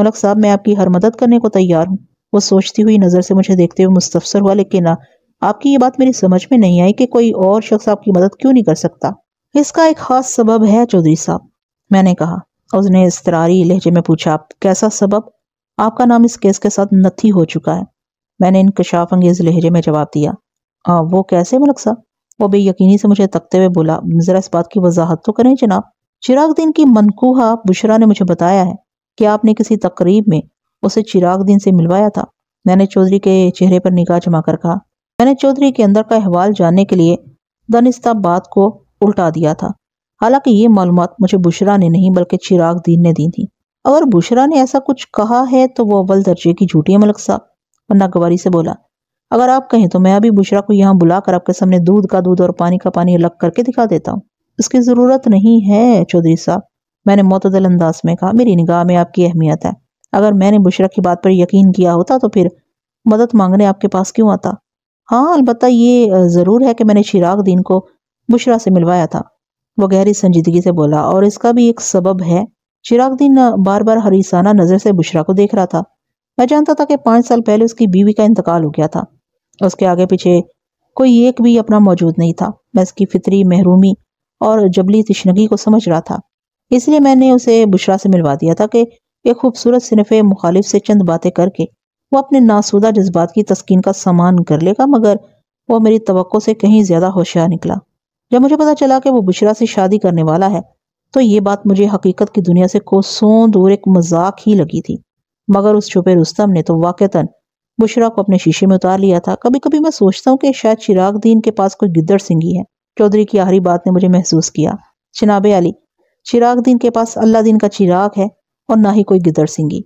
मलक साहब मैं आपकी हर मदद करने को तैयार हूँ वो सोचती हुई नज़र से मुझे देखते हुए मुस्तफसर हुआ लेकिन आपकी ये बात मेरी समझ में नहीं आई कि कोई और शख्स आपकी मदद क्यों नहीं कर सकता इसका एक खास सबब है चौधरी साहब मैंने कहा उसने इस लहजे में पूछा आप कैसा सबब आपका नाम इस केस के साथ नथी हो चुका है मैंने इनकशाफ अंगेज लहजे में जवाब दिया आ, हाँ, वो कैसे मलक साहब वो बेयकीनी से मुझे तकते हुए बोला ज़रा इस बात की वजाहत तो करें जनाब चिराग दिन की मनकूहा बुशरा ने मुझे बताया है कि आपने किसी तकरीब में उसे चिराग दिन से मिलवाया था मैंने चौधरी के चेहरे पर निगाह जमा कर कहा मैंने चौधरी के अंदर का अहवाल जानने के लिए दनिस्ता बात को उल्टा दिया था हालांकि ये मालूम मुझे बुशरा ने नहीं बल्कि चिराग दीन ने दी थी अगर बुशरा ने ऐसा कुछ कहा है तो वो अव्वल दर्जे की झूठी है मलक साहब बंदा गवारी से बोला अगर आप कहें तो मैं अभी बुशरा को यहाँ बुलाकर आपके सामने दूध का दूध और पानी का पानी अलग करके दिखा देता हूँ इसकी ज़रूरत नहीं है चौधरी साहब मैंने मतदल अंदाज में कहा मेरी निगाह में आपकी अहमियत है अगर मैंने बुशरा की बात पर यकीन किया होता तो फिर मदद मांगने आपके पास क्यों आता हाँ अलबत् ये ज़रूर है कि मैंने शिराग दीन को बुशरा से मिलवाया था वो गहरी संजीदगी से बोला और इसका भी एक सबब है चिराग दीन बार बार हरीसाना नज़र से बुशरा को देख रहा था मैं जानता था कि पाँच साल पहले उसकी बीवी का इंतकाल हो गया था उसके आगे पीछे कोई एक भी अपना मौजूद नहीं था मैं इसकी फितरी महरूमी और जबली तशनगी को समझ रहा था इसलिए मैंने उसे बुशरा से मिलवा दिया था कि एक खूबसूरत सिनफ मुखालिफ से चंद बातें करके वो अपने नासूदा जज्बात की तस्कीन का सामान कर लेगा मगर वो मेरी तो से कहीं ज़्यादा होशियार निकला जब मुझे पता चला कि वो बुशरा से शादी करने वाला है तो ये बात मुझे हकीकत की दुनिया से कोसों दूर एक मजाक ही लगी थी मगर उस छुपे रुस्तम ने तो वाकता बुशरा को अपने शीशे में उतार लिया था कभी कभी मैं सोचता हूँ कि शायद चिराग दीन के पास कोई गिद्दड़ सिंगी है चौधरी की आहरी बात ने मुझे महसूस किया चिनाबे अली चिराग दीन के पास अल्लाह दीन का चिराग है और ना ही कोई गिद्दड़ सिंगी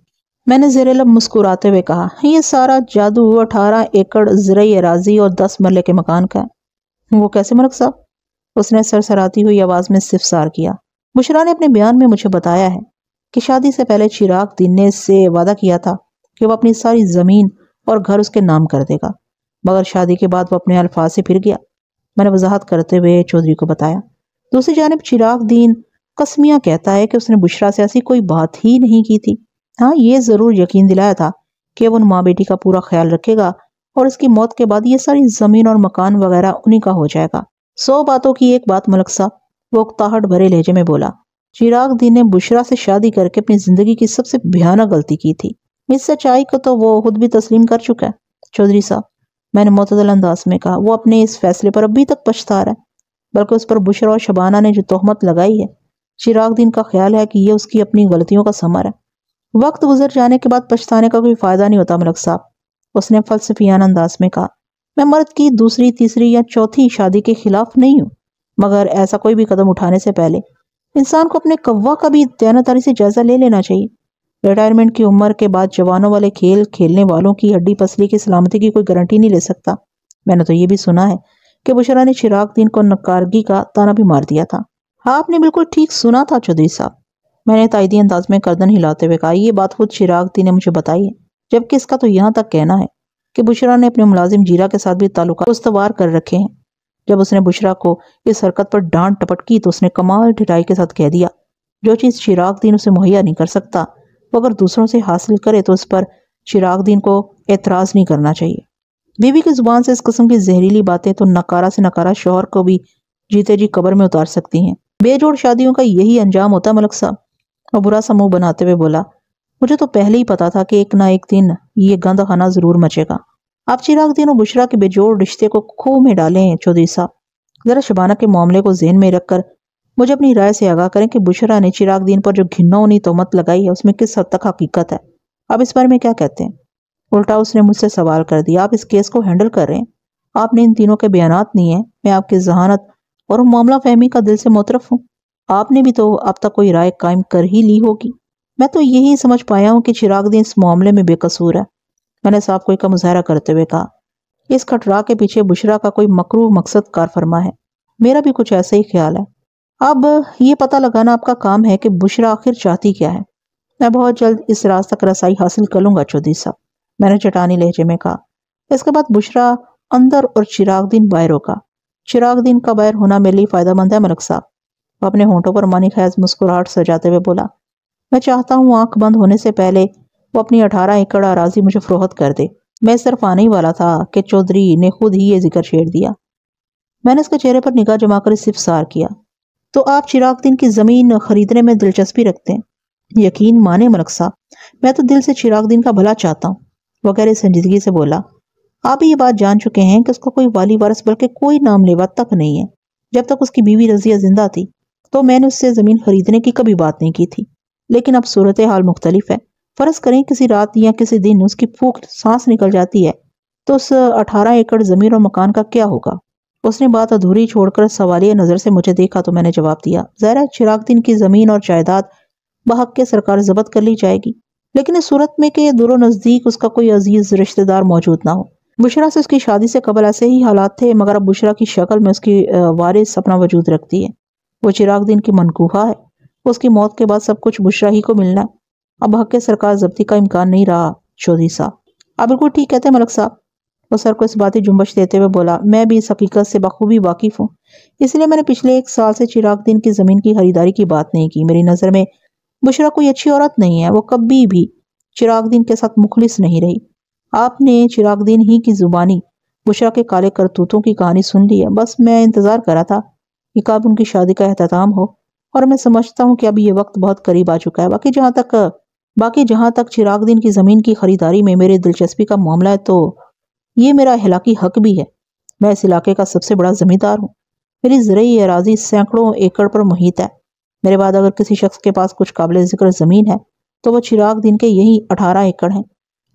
मैंने जेर लब मुस्कुराते हुए कहा यह सारा जादू अठारह एकड़ जरिए एराजी और दस मरले के मकान का है वो कैसे मलक साहब उसने सरसराती हुई आवाज़ में सिफसार किया बुशरा ने अपने बयान में मुझे बताया है कि शादी से पहले चिराग दिने से वादा किया था कि वह अपनी सारी ज़मीन और घर उसके नाम कर देगा मगर शादी के बाद वह अपने अल्फाज से फिर गया मैंने वजाहत करते हुए चौधरी को बताया दूसरी जानब चिराग दीन कसमिया कहता है कि उसने बुशरा से ऐसी कोई बात ही नहीं की थी हाँ ये ज़रूर यकीन दिलाया था कि वह उन माँ बेटी का पूरा ख्याल रखेगा और उसकी मौत के बाद ये सारी ज़मीन और मकान वगैरह उन्हीं का हो जाएगा सौ बातों की एक बात मलक साहब वो उकताहट भरे लहजे में बोला चिराग दी ने बुशरा से शादी करके अपनी जिंदगी की सबसे भयानक गलती की थी इस सच्चाई को तो वो खुद भी तस्लीम कर चुका है चौधरी साहब मैंने मतदल अंदाज में कहा वो अपने इस फैसले पर अभी तक पछता रहा है बल्कि उस पर बुशरा और शबाना ने जो तोहमत लगाई है चिराग दीन का ख्याल है कि यह उसकी अपनी गलतियों का समर है वक्त गुजर जाने के बाद पछताने का कोई फ़ायदा नहीं होता मलक साहब उसने फलसफियान अंदाज में कहा मैं मर्द की दूसरी तीसरी या चौथी शादी के खिलाफ नहीं हूं मगर ऐसा कोई भी कदम उठाने से पहले इंसान को अपने कौवा का भी दयानतारी से जायजा ले लेना चाहिए रिटायरमेंट की उम्र के बाद जवानों वाले खेल खेलने वालों की हड्डी पसली की सलामती की कोई गारंटी नहीं ले सकता मैंने तो ये भी सुना है कि बुशरा ने चिराग दिन को नकारगी का ताना भी मार दिया था हाँ आपने बिल्कुल ठीक सुना था चौधरी साहब मैंने तायदी अंदाज में गर्दन हिलाते हुए कहा यह बात खुद चिराग दी ने मुझे बताई है जबकि इसका तो यहाँ तक कहना है कि बुशरा ने अपने मुलाजिम जीरा के साथ भी ताल्लुक उसवार कर रखे हैं जब उसने बुशरा को इस हरकत पर डांट टपट की तो उसने कमाल ढिटाई के साथ कह दिया जो चीज़ चिरागदीन उसे मुहैया नहीं कर सकता वो अगर दूसरों से हासिल करे तो उस पर दिन को एतराज़ नहीं करना चाहिए बीवी की ज़ुबान से इस कस्म की जहरीली बातें तो नकारा से नकारा शोहर को भी जीते जी कबर में उतार सकती हैं बेजोड़ शादियों का यही अंजाम होता मलक साहब और बुरा सा मुंह बनाते हुए बोला मुझे तो पहले ही पता था कि एक ना एक दिन ये गंद खाना ज़रूर मचेगा आप चिराग दीन और बुशरा के बेजोड़ रिश्ते को खूह में हैं चौधरी साहब ज़रा शबाना के मामले को जहन में रखकर मुझे अपनी राय से आगाह करें कि बुशरा ने चिराग दीन पर जो घिन्नौनी तोमत लगाई है उसमें किस हद तक हकीकत है आप इस बारे में क्या कहते हैं उल्टा उसने मुझसे सवाल कर दिया आप इस केस को हैंडल कर रहे हैं आपने इन तीनों के बयान नहीं है मैं आपकी जहानत और मामला फहमी का दिल से मोतरफ हूँ आपने भी तो अब तक कोई राय कायम कर ही ली होगी मैं तो यही समझ पाया हूँ कि चिराग दीन इस मामले में बेकसूर है मैंने साफ कोई का मुजाहरा करते हुए कहा इस खटरा के पीछे बुशरा का कोई मकरू मकसद कार फरमा है मेरा भी कुछ ऐसा ही ख्याल है अब ये पता लगाना आपका काम है कि बुशरा आखिर चाहती क्या है मैं बहुत जल्द इस राज तक रसाई हासिल कर लूंगा चौधरी साहब मैंने चटानी लहजे में कहा इसके बाद बुशरा अंदर और चिरागदीन बाहर होगा चिरागदीन का बाहर होना मेरे लिए फ़ायदेमंद है मलक साहब अपने होंठों पर मानी खैज मुस्कुराहट सजाते हुए बोला मैं चाहता हूँ आंख बंद होने से पहले वो अपनी अठारह एकड़ अराजी मुझे फरोहत कर दे मैं सिर्फ आने ही वाला था कि चौधरी ने खुद ही ये जिक्र छेड़ दिया मैंने उसके चेहरे पर निगाह जमाकर इस्तिफसार किया तो आप चिराग दिन की ज़मीन खरीदने में दिलचस्पी रखते हैं यकीन माने मलक साहब मैं तो दिल से चिराग दिन का भला चाहता हूँ वगैरह संजीदगी से बोला आप ये बात जान चुके हैं कि उसका कोई वाली वारस बल्कि कोई नाम लेवा तक नहीं है जब तक उसकी बीवी रजिया जिंदा थी तो मैंने उससे ज़मीन खरीदने की कभी बात नहीं की थी लेकिन अब सूरत हाल मुख्तलिफ है फर्ज करें किसी रात या किसी दिन उसकी फूक सांस निकल जाती है तो उस अठारह एकड़ जमीन और मकान का क्या होगा उसने बात अधूरी छोड़कर सवालिया नज़र से मुझे देखा तो मैंने जवाब दिया चिराग चिरागदीन की ज़मीन और जायदाद बहक के सरकार जब्त कर ली जाएगी लेकिन इस सूरत में के दूर नज़दीक उसका कोई अजीज़ रिश्तेदार मौजूद ना हो बुशरा से उसकी शादी से कबल ऐसे ही हालात थे मगर अब बुशरा की शक्ल में उसकी वारिस अपना वजूद रखती है वो चिराग दिन की मनकूहा है उसकी मौत के बाद सब कुछ बुशरा ही को मिलना अब हक सरकार जब्ती का इम्कान नहीं रहा चौधरी साहब आप हाँ, बिल्कुल ठीक कहते हैं मलक साहब वो सर को इस की जुम्बश देते हुए बोला मैं भी इस हकीकत से बखूबी वाकिफ हूँ इसलिए मैंने पिछले एक साल से चिराग दिन की ज़मीन की खरीदारी की बात नहीं की मेरी नज़र में बुशरा कोई अच्छी औरत नहीं है वो कभी भी चिराग दिन के साथ मुखलिस नहीं रही आपने चिराग दिन ही की ज़ुबानी बुशरा के काले करतूतों की कहानी सुन ली है बस मैं इंतज़ार करा था कि कब उनकी शादी का अहतमाम हो और मैं समझता हूँ कि अब ये वक्त बहुत करीब आ चुका है बाकी जहाँ तक बाकी जहाँ तक चिराग दिन की ज़मीन की खरीदारी में मेरी दिलचस्पी का मामला है तो ये मेरा इलाकी हक भी है मैं इस इलाके का सबसे बड़ा ज़मींदार हूँ मेरी ज़रूरी एराजी सैकड़ों एकड़ पर मुहित है मेरे बाद अगर किसी शख्स के पास कुछ काबिल जिक्र ज़मीन है तो वह चिराग दिन के यही अठारह एकड़ हैं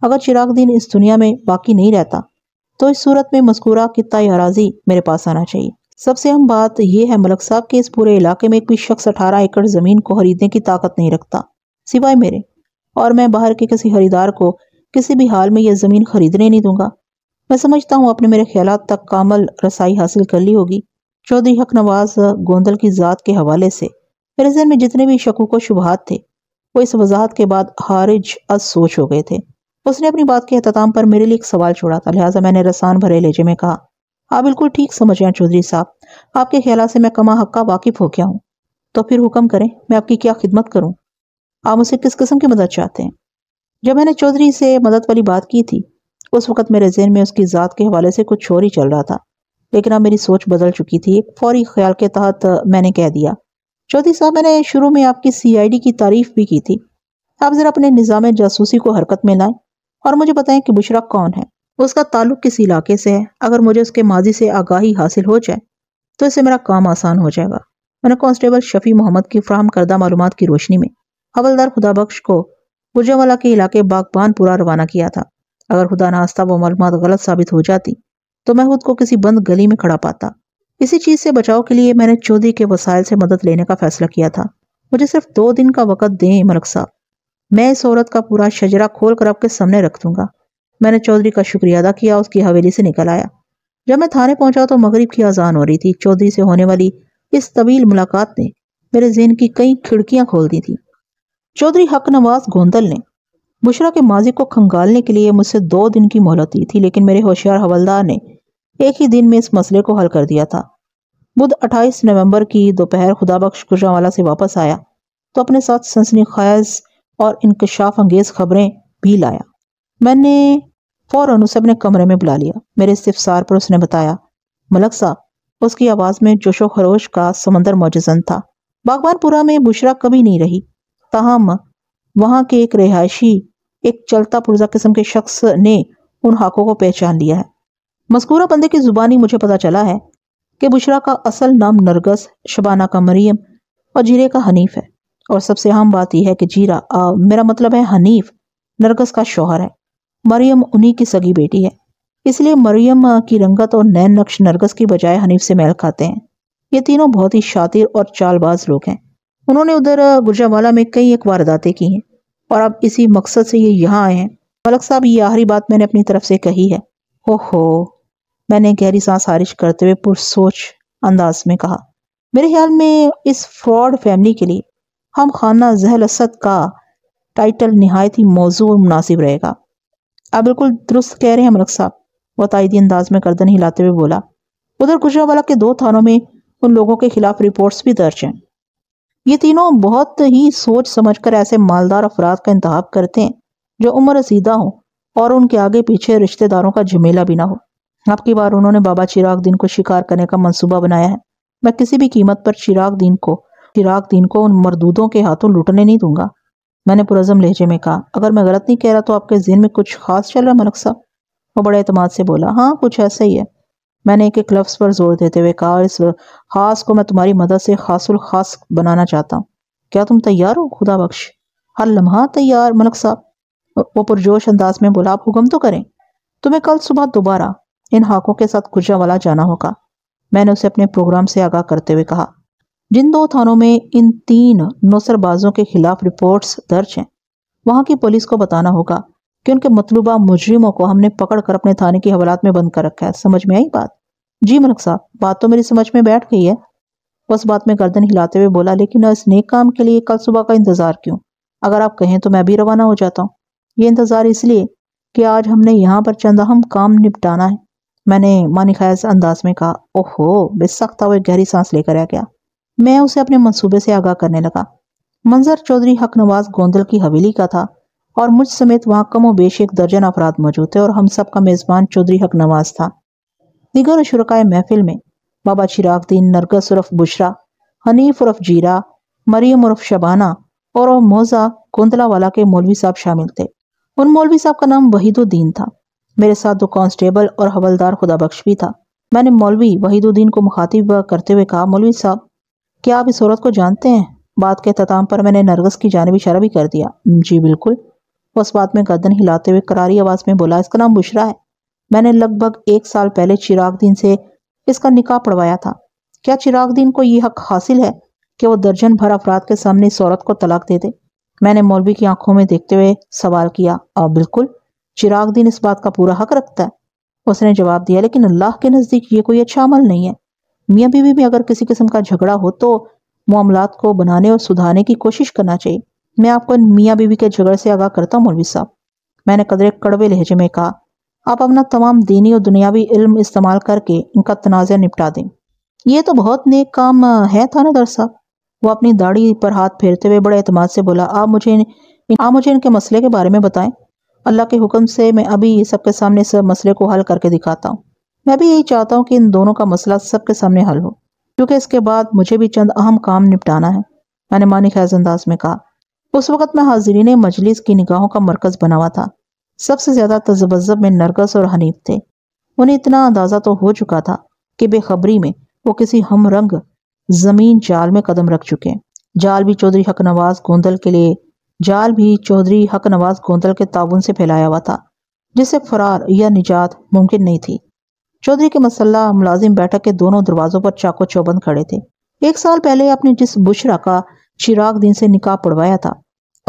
अगर चिराग दिन इस दुनिया में बाकी नहीं रहता तो इस सूरत में मस्कूरा कितना याराजी मेरे पास आना चाहिए सबसे अहम बात यह है मलक साहब के इस पूरे इलाके में एक भी शख्स अठारह एकड़ ज़मीन को खरीदने की ताकत नहीं रखता सिवाय मेरे और मैं बाहर के किसी खरीदार को किसी भी हाल में यह ज़मीन खरीदने नहीं दूंगा मैं समझता हूँ आपने मेरे ख्याल तक कामल रसाई हासिल कर ली होगी चौधरी हक नवाज गोंदल की ज़ात के हवाले से मेरे जहन में जितने भी शकूक व शुबहत थे वो इस वजाहत के बाद हारिज अज सोच हो गए थे उसने अपनी बात के अहतमाम पर मेरे लिए एक सवाल छोड़ा था लिहाजा मैंने रसान भरे लेजे में कहा आप बिल्कुल ठीक समझ रहे हैं चौधरी साहब आपके ख्याल से मैं कमा हक का वाकिफ हो गया हूँ तो फिर हुक्म करें मैं आपकी क्या खिदमत करूँ आप मुझसे किस किस्म की मदद चाहते हैं जब मैंने चौधरी से मदद वाली बात की थी उस वक्त मेरे जहन में उसकी ज़ात के हवाले से कुछ और ही चल रहा था लेकिन अब मेरी सोच बदल चुकी थी एक फौरी ख्याल के तहत मैंने कह दिया चौधरी साहब मैंने शुरू में आपकी डी की तारीफ भी की थी आप ज़रा अपने निज़ाम जासूसी को हरकत में लाएं और मुझे बताएं कि बुशरा कौन है उसका ताल्लुक किस इलाके से है अगर मुझे उसके माजी से आगाही हासिल हो जाए तो इससे मेरा काम आसान हो जाएगा मैंने कांस्टेबल शफी मोहम्मद की फ्राहम करदा मालूम की रोशनी में हवलदार खुदाबख्श को गुजरवाला के इलाके बागबानपुरा रवाना किया था अगर खुदा नास्ता वो मालूम गलत साबित हो जाती तो मैं खुद को किसी बंद गली में खड़ा पाता इसी चीज़ से बचाव के लिए मैंने चौधरी के वसायल से मदद लेने का फैसला किया था मुझे सिर्फ दो दिन का वक़्त दें मलक साहब मैं इस औरत का पूरा शजरा खोल कर आपके सामने रख दूंगा मैंने चौधरी का शुक्रिया अदा किया उसकी हवेली से निकल आया जब मैं थाने पहुंचा तो मगरिब की आजान हो रही थी चौधरी से होने वाली इस तवील मुलाकात ने मेरे जहन की कई खिड़कियां खोल दी थी चौधरी हक नवाज गोंदल ने बुशरा के माजी को खंगालने के लिए मुझसे दो दिन की मोहलत दी थी लेकिन मेरे होशियार हवलदार ने एक ही दिन में इस मसले को हल कर दिया था बुध 28 नवंबर की दोपहर खुदाबख्श गुजरावाला से वापस आया तो अपने साथ सनसनी खैज और इंकशाफ अंगेज खबरें भी लाया मैंने फ़ौरन उसे अपने कमरे में बुला लिया मेरे इस्तफसार पर उसने बताया मलक साहब उसकी आवाज़ में जोशो खरोश का समंदर मोजन था बागवानपुरा में बुशरा कभी नहीं रही तहम वहाँ के एक रिहायशी एक चलता पुरजा किस्म के शख्स ने उन हाकों को पहचान लिया है मस्कूरा बंदे की ज़ुबानी मुझे पता चला है कि बुशरा का असल नाम नरगस शबाना का मरियम और जीरे का हनीफ है और सबसे अहम बात यह है कि जीरा आ, मेरा मतलब है हनीफ नरगस का शोहर है मरियम उन्हीं की सगी बेटी है इसलिए मरियम की रंगत और नैन नक्श नरगस की बजाय हनीफ से मेल खाते हैं ये तीनों बहुत ही शातिर और चालबाज लोग हैं उन्होंने उधर गुजरावाला में कई एक वारदातें की हैं और अब इसी मकसद से ये यहाँ आए हैं मलक साहब ये आखिरी बात मैंने अपनी तरफ से कही है ओहो मैंने गहरी सांस हारिश करते हुए पुरसोच अंदाज में कहा मेरे ख्याल में इस फ्रॉड फैमिली के लिए हम खाना जहल असद का टाइटल नहायत ही मौजू और मुनासिब रहेगा आप बिल्कुल दुरुस्त कह रहे हैं मलक साहब वह तायदी अंदाज में गर्दन हिलाते हुए बोला उधर गुजरावाला के दो थानों में उन लोगों के खिलाफ रिपोर्ट्स भी दर्ज हैं ये तीनों बहुत ही सोच समझकर ऐसे मालदार अफराद का इंतब करते हैं जो उम्र रसीदा हों और उनके आगे पीछे रिश्तेदारों का झमेला भी ना हो आपकी बार उन्होंने बाबा चिराग दीन को शिकार करने का मंसूबा बनाया है मैं किसी भी कीमत पर चिराग दीन को चिराग दीन को उन मरदूदों के हाथों लुटने नहीं दूंगा मैंने पुरजम लहजे में कहा अगर मैं गलत नहीं कह रहा तो आपके जिन में कुछ खास चल रहा मलक साहब वो बड़े अतमाद से बोला हाँ कुछ ऐसा ही है मैंने एक एक लफ्ज़ पर जोर देते हुए कहा इस खास को मैं तुम्हारी मदद से खासुल खास बनाना चाहता हूँ क्या तुम तैयार हो खुदा बख्श हर लम्हा तैयार मलक साहब वो पुरजोश अंदाज में बोला आप हुक्म तो करें तुम्हें कल सुबह दोबारा इन हाकों के साथ गुजरा वाला जाना होगा मैंने उसे अपने प्रोग्राम से आगाह करते हुए कहा जिन दो थानों में इन तीन नौसरबाजों के खिलाफ रिपोर्ट्स दर्ज हैं वहाँ की पुलिस को बताना होगा कि उनके मतलूबा मुजरिमों को हमने पकड़ कर अपने थाने की हवालात में बंद कर रखा है समझ में आई बात जी मनक साहब बात तो मेरी समझ में बैठ गई है बस बात में गर्दन हिलाते हुए बोला लेकिन इस नेक काम के लिए कल सुबह का इंतज़ार क्यों अगर आप कहें तो मैं भी रवाना हो जाता हूँ ये इंतज़ार इसलिए कि आज हमने यहाँ पर चंदा हम काम निपटाना है मैंने मानी खास अंदाज में कहा ओहो बेसख्ता एक गहरी सांस लेकर आ गया मैं उसे अपने मंसूबे से आगाह करने लगा मंजर चौधरी हकनवाज गोंदल की हवेली का था और मुझ समेत वहाँ कम वेश एक दर्जन अफराद मौजूद थे और हम सब का मेज़बान चौधरी हक नवाज था दिगर शुरकाय महफिल में बाबा चिरागद्दीन नरगस उर्फ बुशरा हनीफ उर्फ जीरा मरियम उर्फ शबाना और मोज़ा कुंदला वाला के मौलवी साहब शामिल थे उन मौलवी साहब का नाम वहीदुद्दीन था मेरे साथ दो कांस्टेबल और हवलदार खुदा बख्श भी था मैंने मौलवी वहीदुद्दीन को मुखातिब करते हुए कहा मौलवी साहब क्या आप इस औरत को जानते हैं बात के अख्ताम पर मैंने नरगस की जानबी शरा भी कर दिया जी बिल्कुल वो बात में गर्दन हिलाते हुए करारी आवाज़ में बोला इसका नाम बुशरा है मैंने लगभग एक साल पहले चिराग दिन से इसका निकाह पढ़वाया था क्या चिराग दीन को यह हक हासिल है कि वो दर्जन भर अफराद के सामने इस औरत को तलाक दे दे मैंने मौलवी की आंखों में देखते हुए सवाल किया और हाँ, बिल्कुल चिराग दीन इस बात का पूरा हक रखता है उसने जवाब दिया लेकिन अल्लाह के नज़दीक ये कोई अच्छा अमल नहीं है मियाँ बीवी में अगर किसी किस्म का झगड़ा हो तो मामलात को बनाने और सुधारने की कोशिश करना चाहिए मैं आपको मियाँ बीवी के झगड़ से आगाह करता हूँ मौलवी साहब मैंने कदरे कड़वे लहजे में कहा आप अपना तमाम दीनी और दुनियावी इल्म इस्तेमाल करके इनका तनाज़ निपटा दें ये तो बहुत नेक काम है दर साहब वो अपनी दाढ़ी पर हाथ फेरते हुए बड़े अतमाद से बोला आप मुझे आप मुझे इनके मसले के बारे में बताएं अल्लाह के हुक्म से मैं अभी सबके सामने इस सब मसले को हल करके दिखाता हूँ मैं भी यही चाहता हूँ कि इन दोनों का मसला सबके सामने हल हो क्योंकि इसके बाद मुझे भी चंद अहम काम निपटाना है मैंने मानी खैज अंदाज में कहा उस वक्त में ने मजलिस की निगाहों का मरकज बना हुआ था सबसे ज्यादा तजबजब में नरगस और हनीफ थे उन्हें इतना अंदाजा तो हो चुका था कि बेखबरी में वो किसी हम रंग जमीन जाल में कदम रख चुके जाल भी चौधरी हक नवाज गोंदल के लिए जाल भी चौधरी हक नवाज गोंदल के ताबुन से फैलाया हुआ था जिससे फरार या निजात मुमकिन नहीं थी चौधरी के मसल्ला मुलाजिम बैठक के दोनों दरवाजों पर चाको चौबंद खड़े थे एक साल पहले अपने जिस बुशरा का चिराग दिन से निकाह पढ़वाया था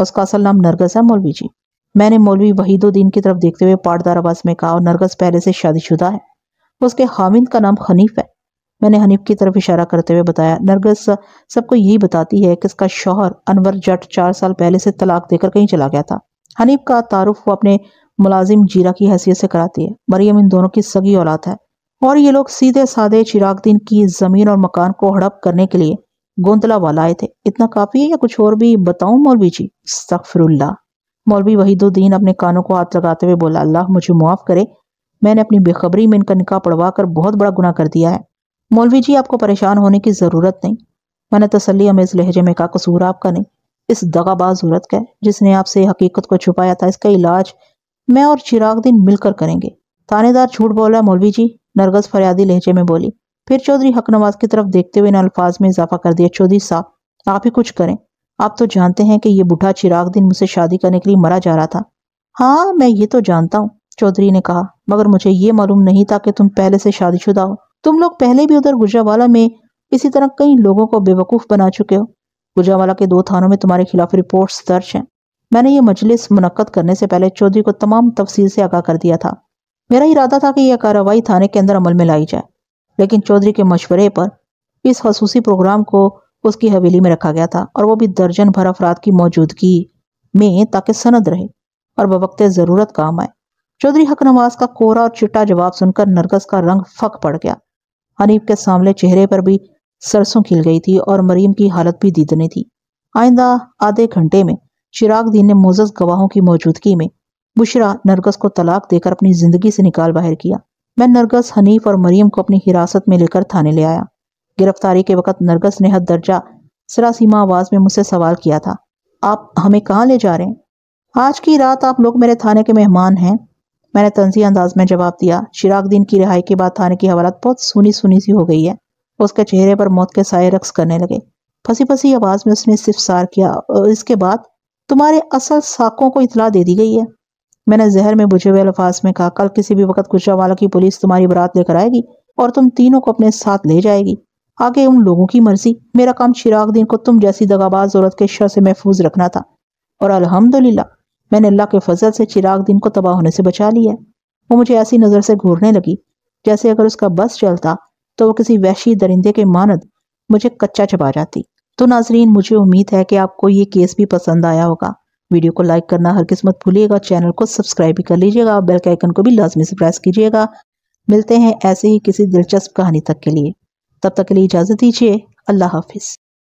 उसका असल नाम नरगस है मौलवी जी मैंने मौलवी वहीदुद्दीन की तरफ देखते हुए पाटदार आवास में कहा और नरगस पहले से शादीशुदा है उसके हामिद का नाम हनीफ है मैंने हनीफ की तरफ इशारा करते हुए बताया नरगस सबको यही बताती है कि इसका शौहर अनवर जट चार साल पहले से तलाक देकर कहीं चला गया था हनीफ का तारुफ वो अपने मुलाजिम जीरा की हैसियत से कराती है मरियम इन दोनों की सगी औलाद है और ये लोग सीधे साधे चिराग दिन की ज़मीन और मकान को हड़प करने के लिए गोंदला वाला आए थे इतना काफी है या कुछ और भी बताऊं मौलवी जी सख्फरुल्ला मौलवी वहीदुद्दीन अपने कानों को हाथ लगाते हुए बोला अल्लाह मुझे मुआफ करे मैंने अपनी बेखबरी में इनका निकाह पड़वा कर बहुत बड़ा गुना कर दिया है मौलवी जी आपको परेशान होने की ज़रूरत नहीं मैंने तसली इस लहजे में कहा कसूर आपका नहीं इस दगाबाज सूरत का जिसने आपसे हकीकत को छुपाया था इसका इलाज मैं और चिराग दिन मिलकर करेंगे थानेदार झूठ बोला मौलवी जी नरगस फरियादी लहजे में बोली फिर चौधरी हकनवाज की तरफ देखते हुए इन अल्फाज में इजाफा कर दिया चौधरी साहब आप ही कुछ करें आप तो जानते हैं कि ये बूढ़ा चिराग दिन मुझसे शादी करने के लिए मरा जा रहा था हाँ मैं ये तो जानता हूँ चौधरी ने कहा मगर मुझे ये मालूम नहीं था कि तुम पहले से शादीशुदा हो तुम लोग पहले भी उधर गुजरावाला में इसी तरह कई लोगों को बेवकूफ़ बना चुके हो गुजरावाला के दो थानों में तुम्हारे खिलाफ रिपोर्ट्स दर्ज हैं मैंने ये मजलिस मुनक़द करने से पहले चौधरी को तमाम तफसील से आगाह कर दिया था मेरा इरादा था कि यह कार्रवाई थाने के अंदर अमल में लाई जाए लेकिन चौधरी के मशवरे पर इस खसूसी प्रोग्राम को उसकी हवेली में रखा गया था और वो भी दर्जन भर अफराद की मौजूदगी में ताकि सनद रहे और बवक्त ज़रूरत काम आए चौधरी हक नवाज का कोरा और चिट्टा जवाब सुनकर नरगस का रंग फक पड़ गया हनीफ के सामने चेहरे पर भी सरसों खिल गई थी और मरीम की हालत भी दीदनी थी आइंदा आधे घंटे में चिराग दीन ने मोजस गवाहों की मौजूदगी में बुशरा नरगस को तलाक देकर अपनी जिंदगी से निकाल बाहर किया मैं नरगस हनीफ और मरीम को अपनी हिरासत में लेकर थाने ले आया गिरफ्तारी के वक्त नरगस ने हद दर्जा सरासीमा आवाज में मुझसे सवाल किया था आप हमें कहाँ ले जा रहे हैं आज की रात आप लोग मेरे थाने के मेहमान हैं मैंने तंजी अंदाज में जवाब दिया शिराग दिन की रिहाई के बाद थाने की हवालत बहुत सुनी सुनी सी हो गई है उसके चेहरे पर मौत के साय रक्स करने लगे फंसी फंसी आवाज में उसने सिफसार किया इसके बाद तुम्हारे असल साकों को इतला दे दी गई है मैंने जहर में बुझे हुए अल्फाज में कहा कल किसी भी वक्त कुशावाला की पुलिस तुम्हारी बरात लेकर आएगी और तुम तीनों को अपने साथ ले जाएगी आगे उन लोगों की मर्जी मेरा काम चिराग दिन को तुम जैसी दगाबाज औरत के शर से महफूज रखना था और अल्हम्दुलिल्लाह मैंने अल्लाह के फजल से चिराग दिन को तबाह होने से बचा लिया वो मुझे ऐसी नज़र से घूरने लगी जैसे अगर उसका बस चलता तो वो किसी वैशी दरिंदे के मानद मुझे कच्चा चबा जाती तो नाजरीन मुझे उम्मीद है कि आपको ये केस भी पसंद आया होगा वीडियो को लाइक करना हर किस्मत भूलिएगा चैनल को सब्सक्राइब भी कर लीजिएगा और बेल के आइकन को भी लाजमी से प्रेस कीजिएगा मिलते हैं ऐसे ही किसी दिलचस्प कहानी तक के लिए तब तक के लिए इजाज़त दीजिए अल्लाह हाफिज़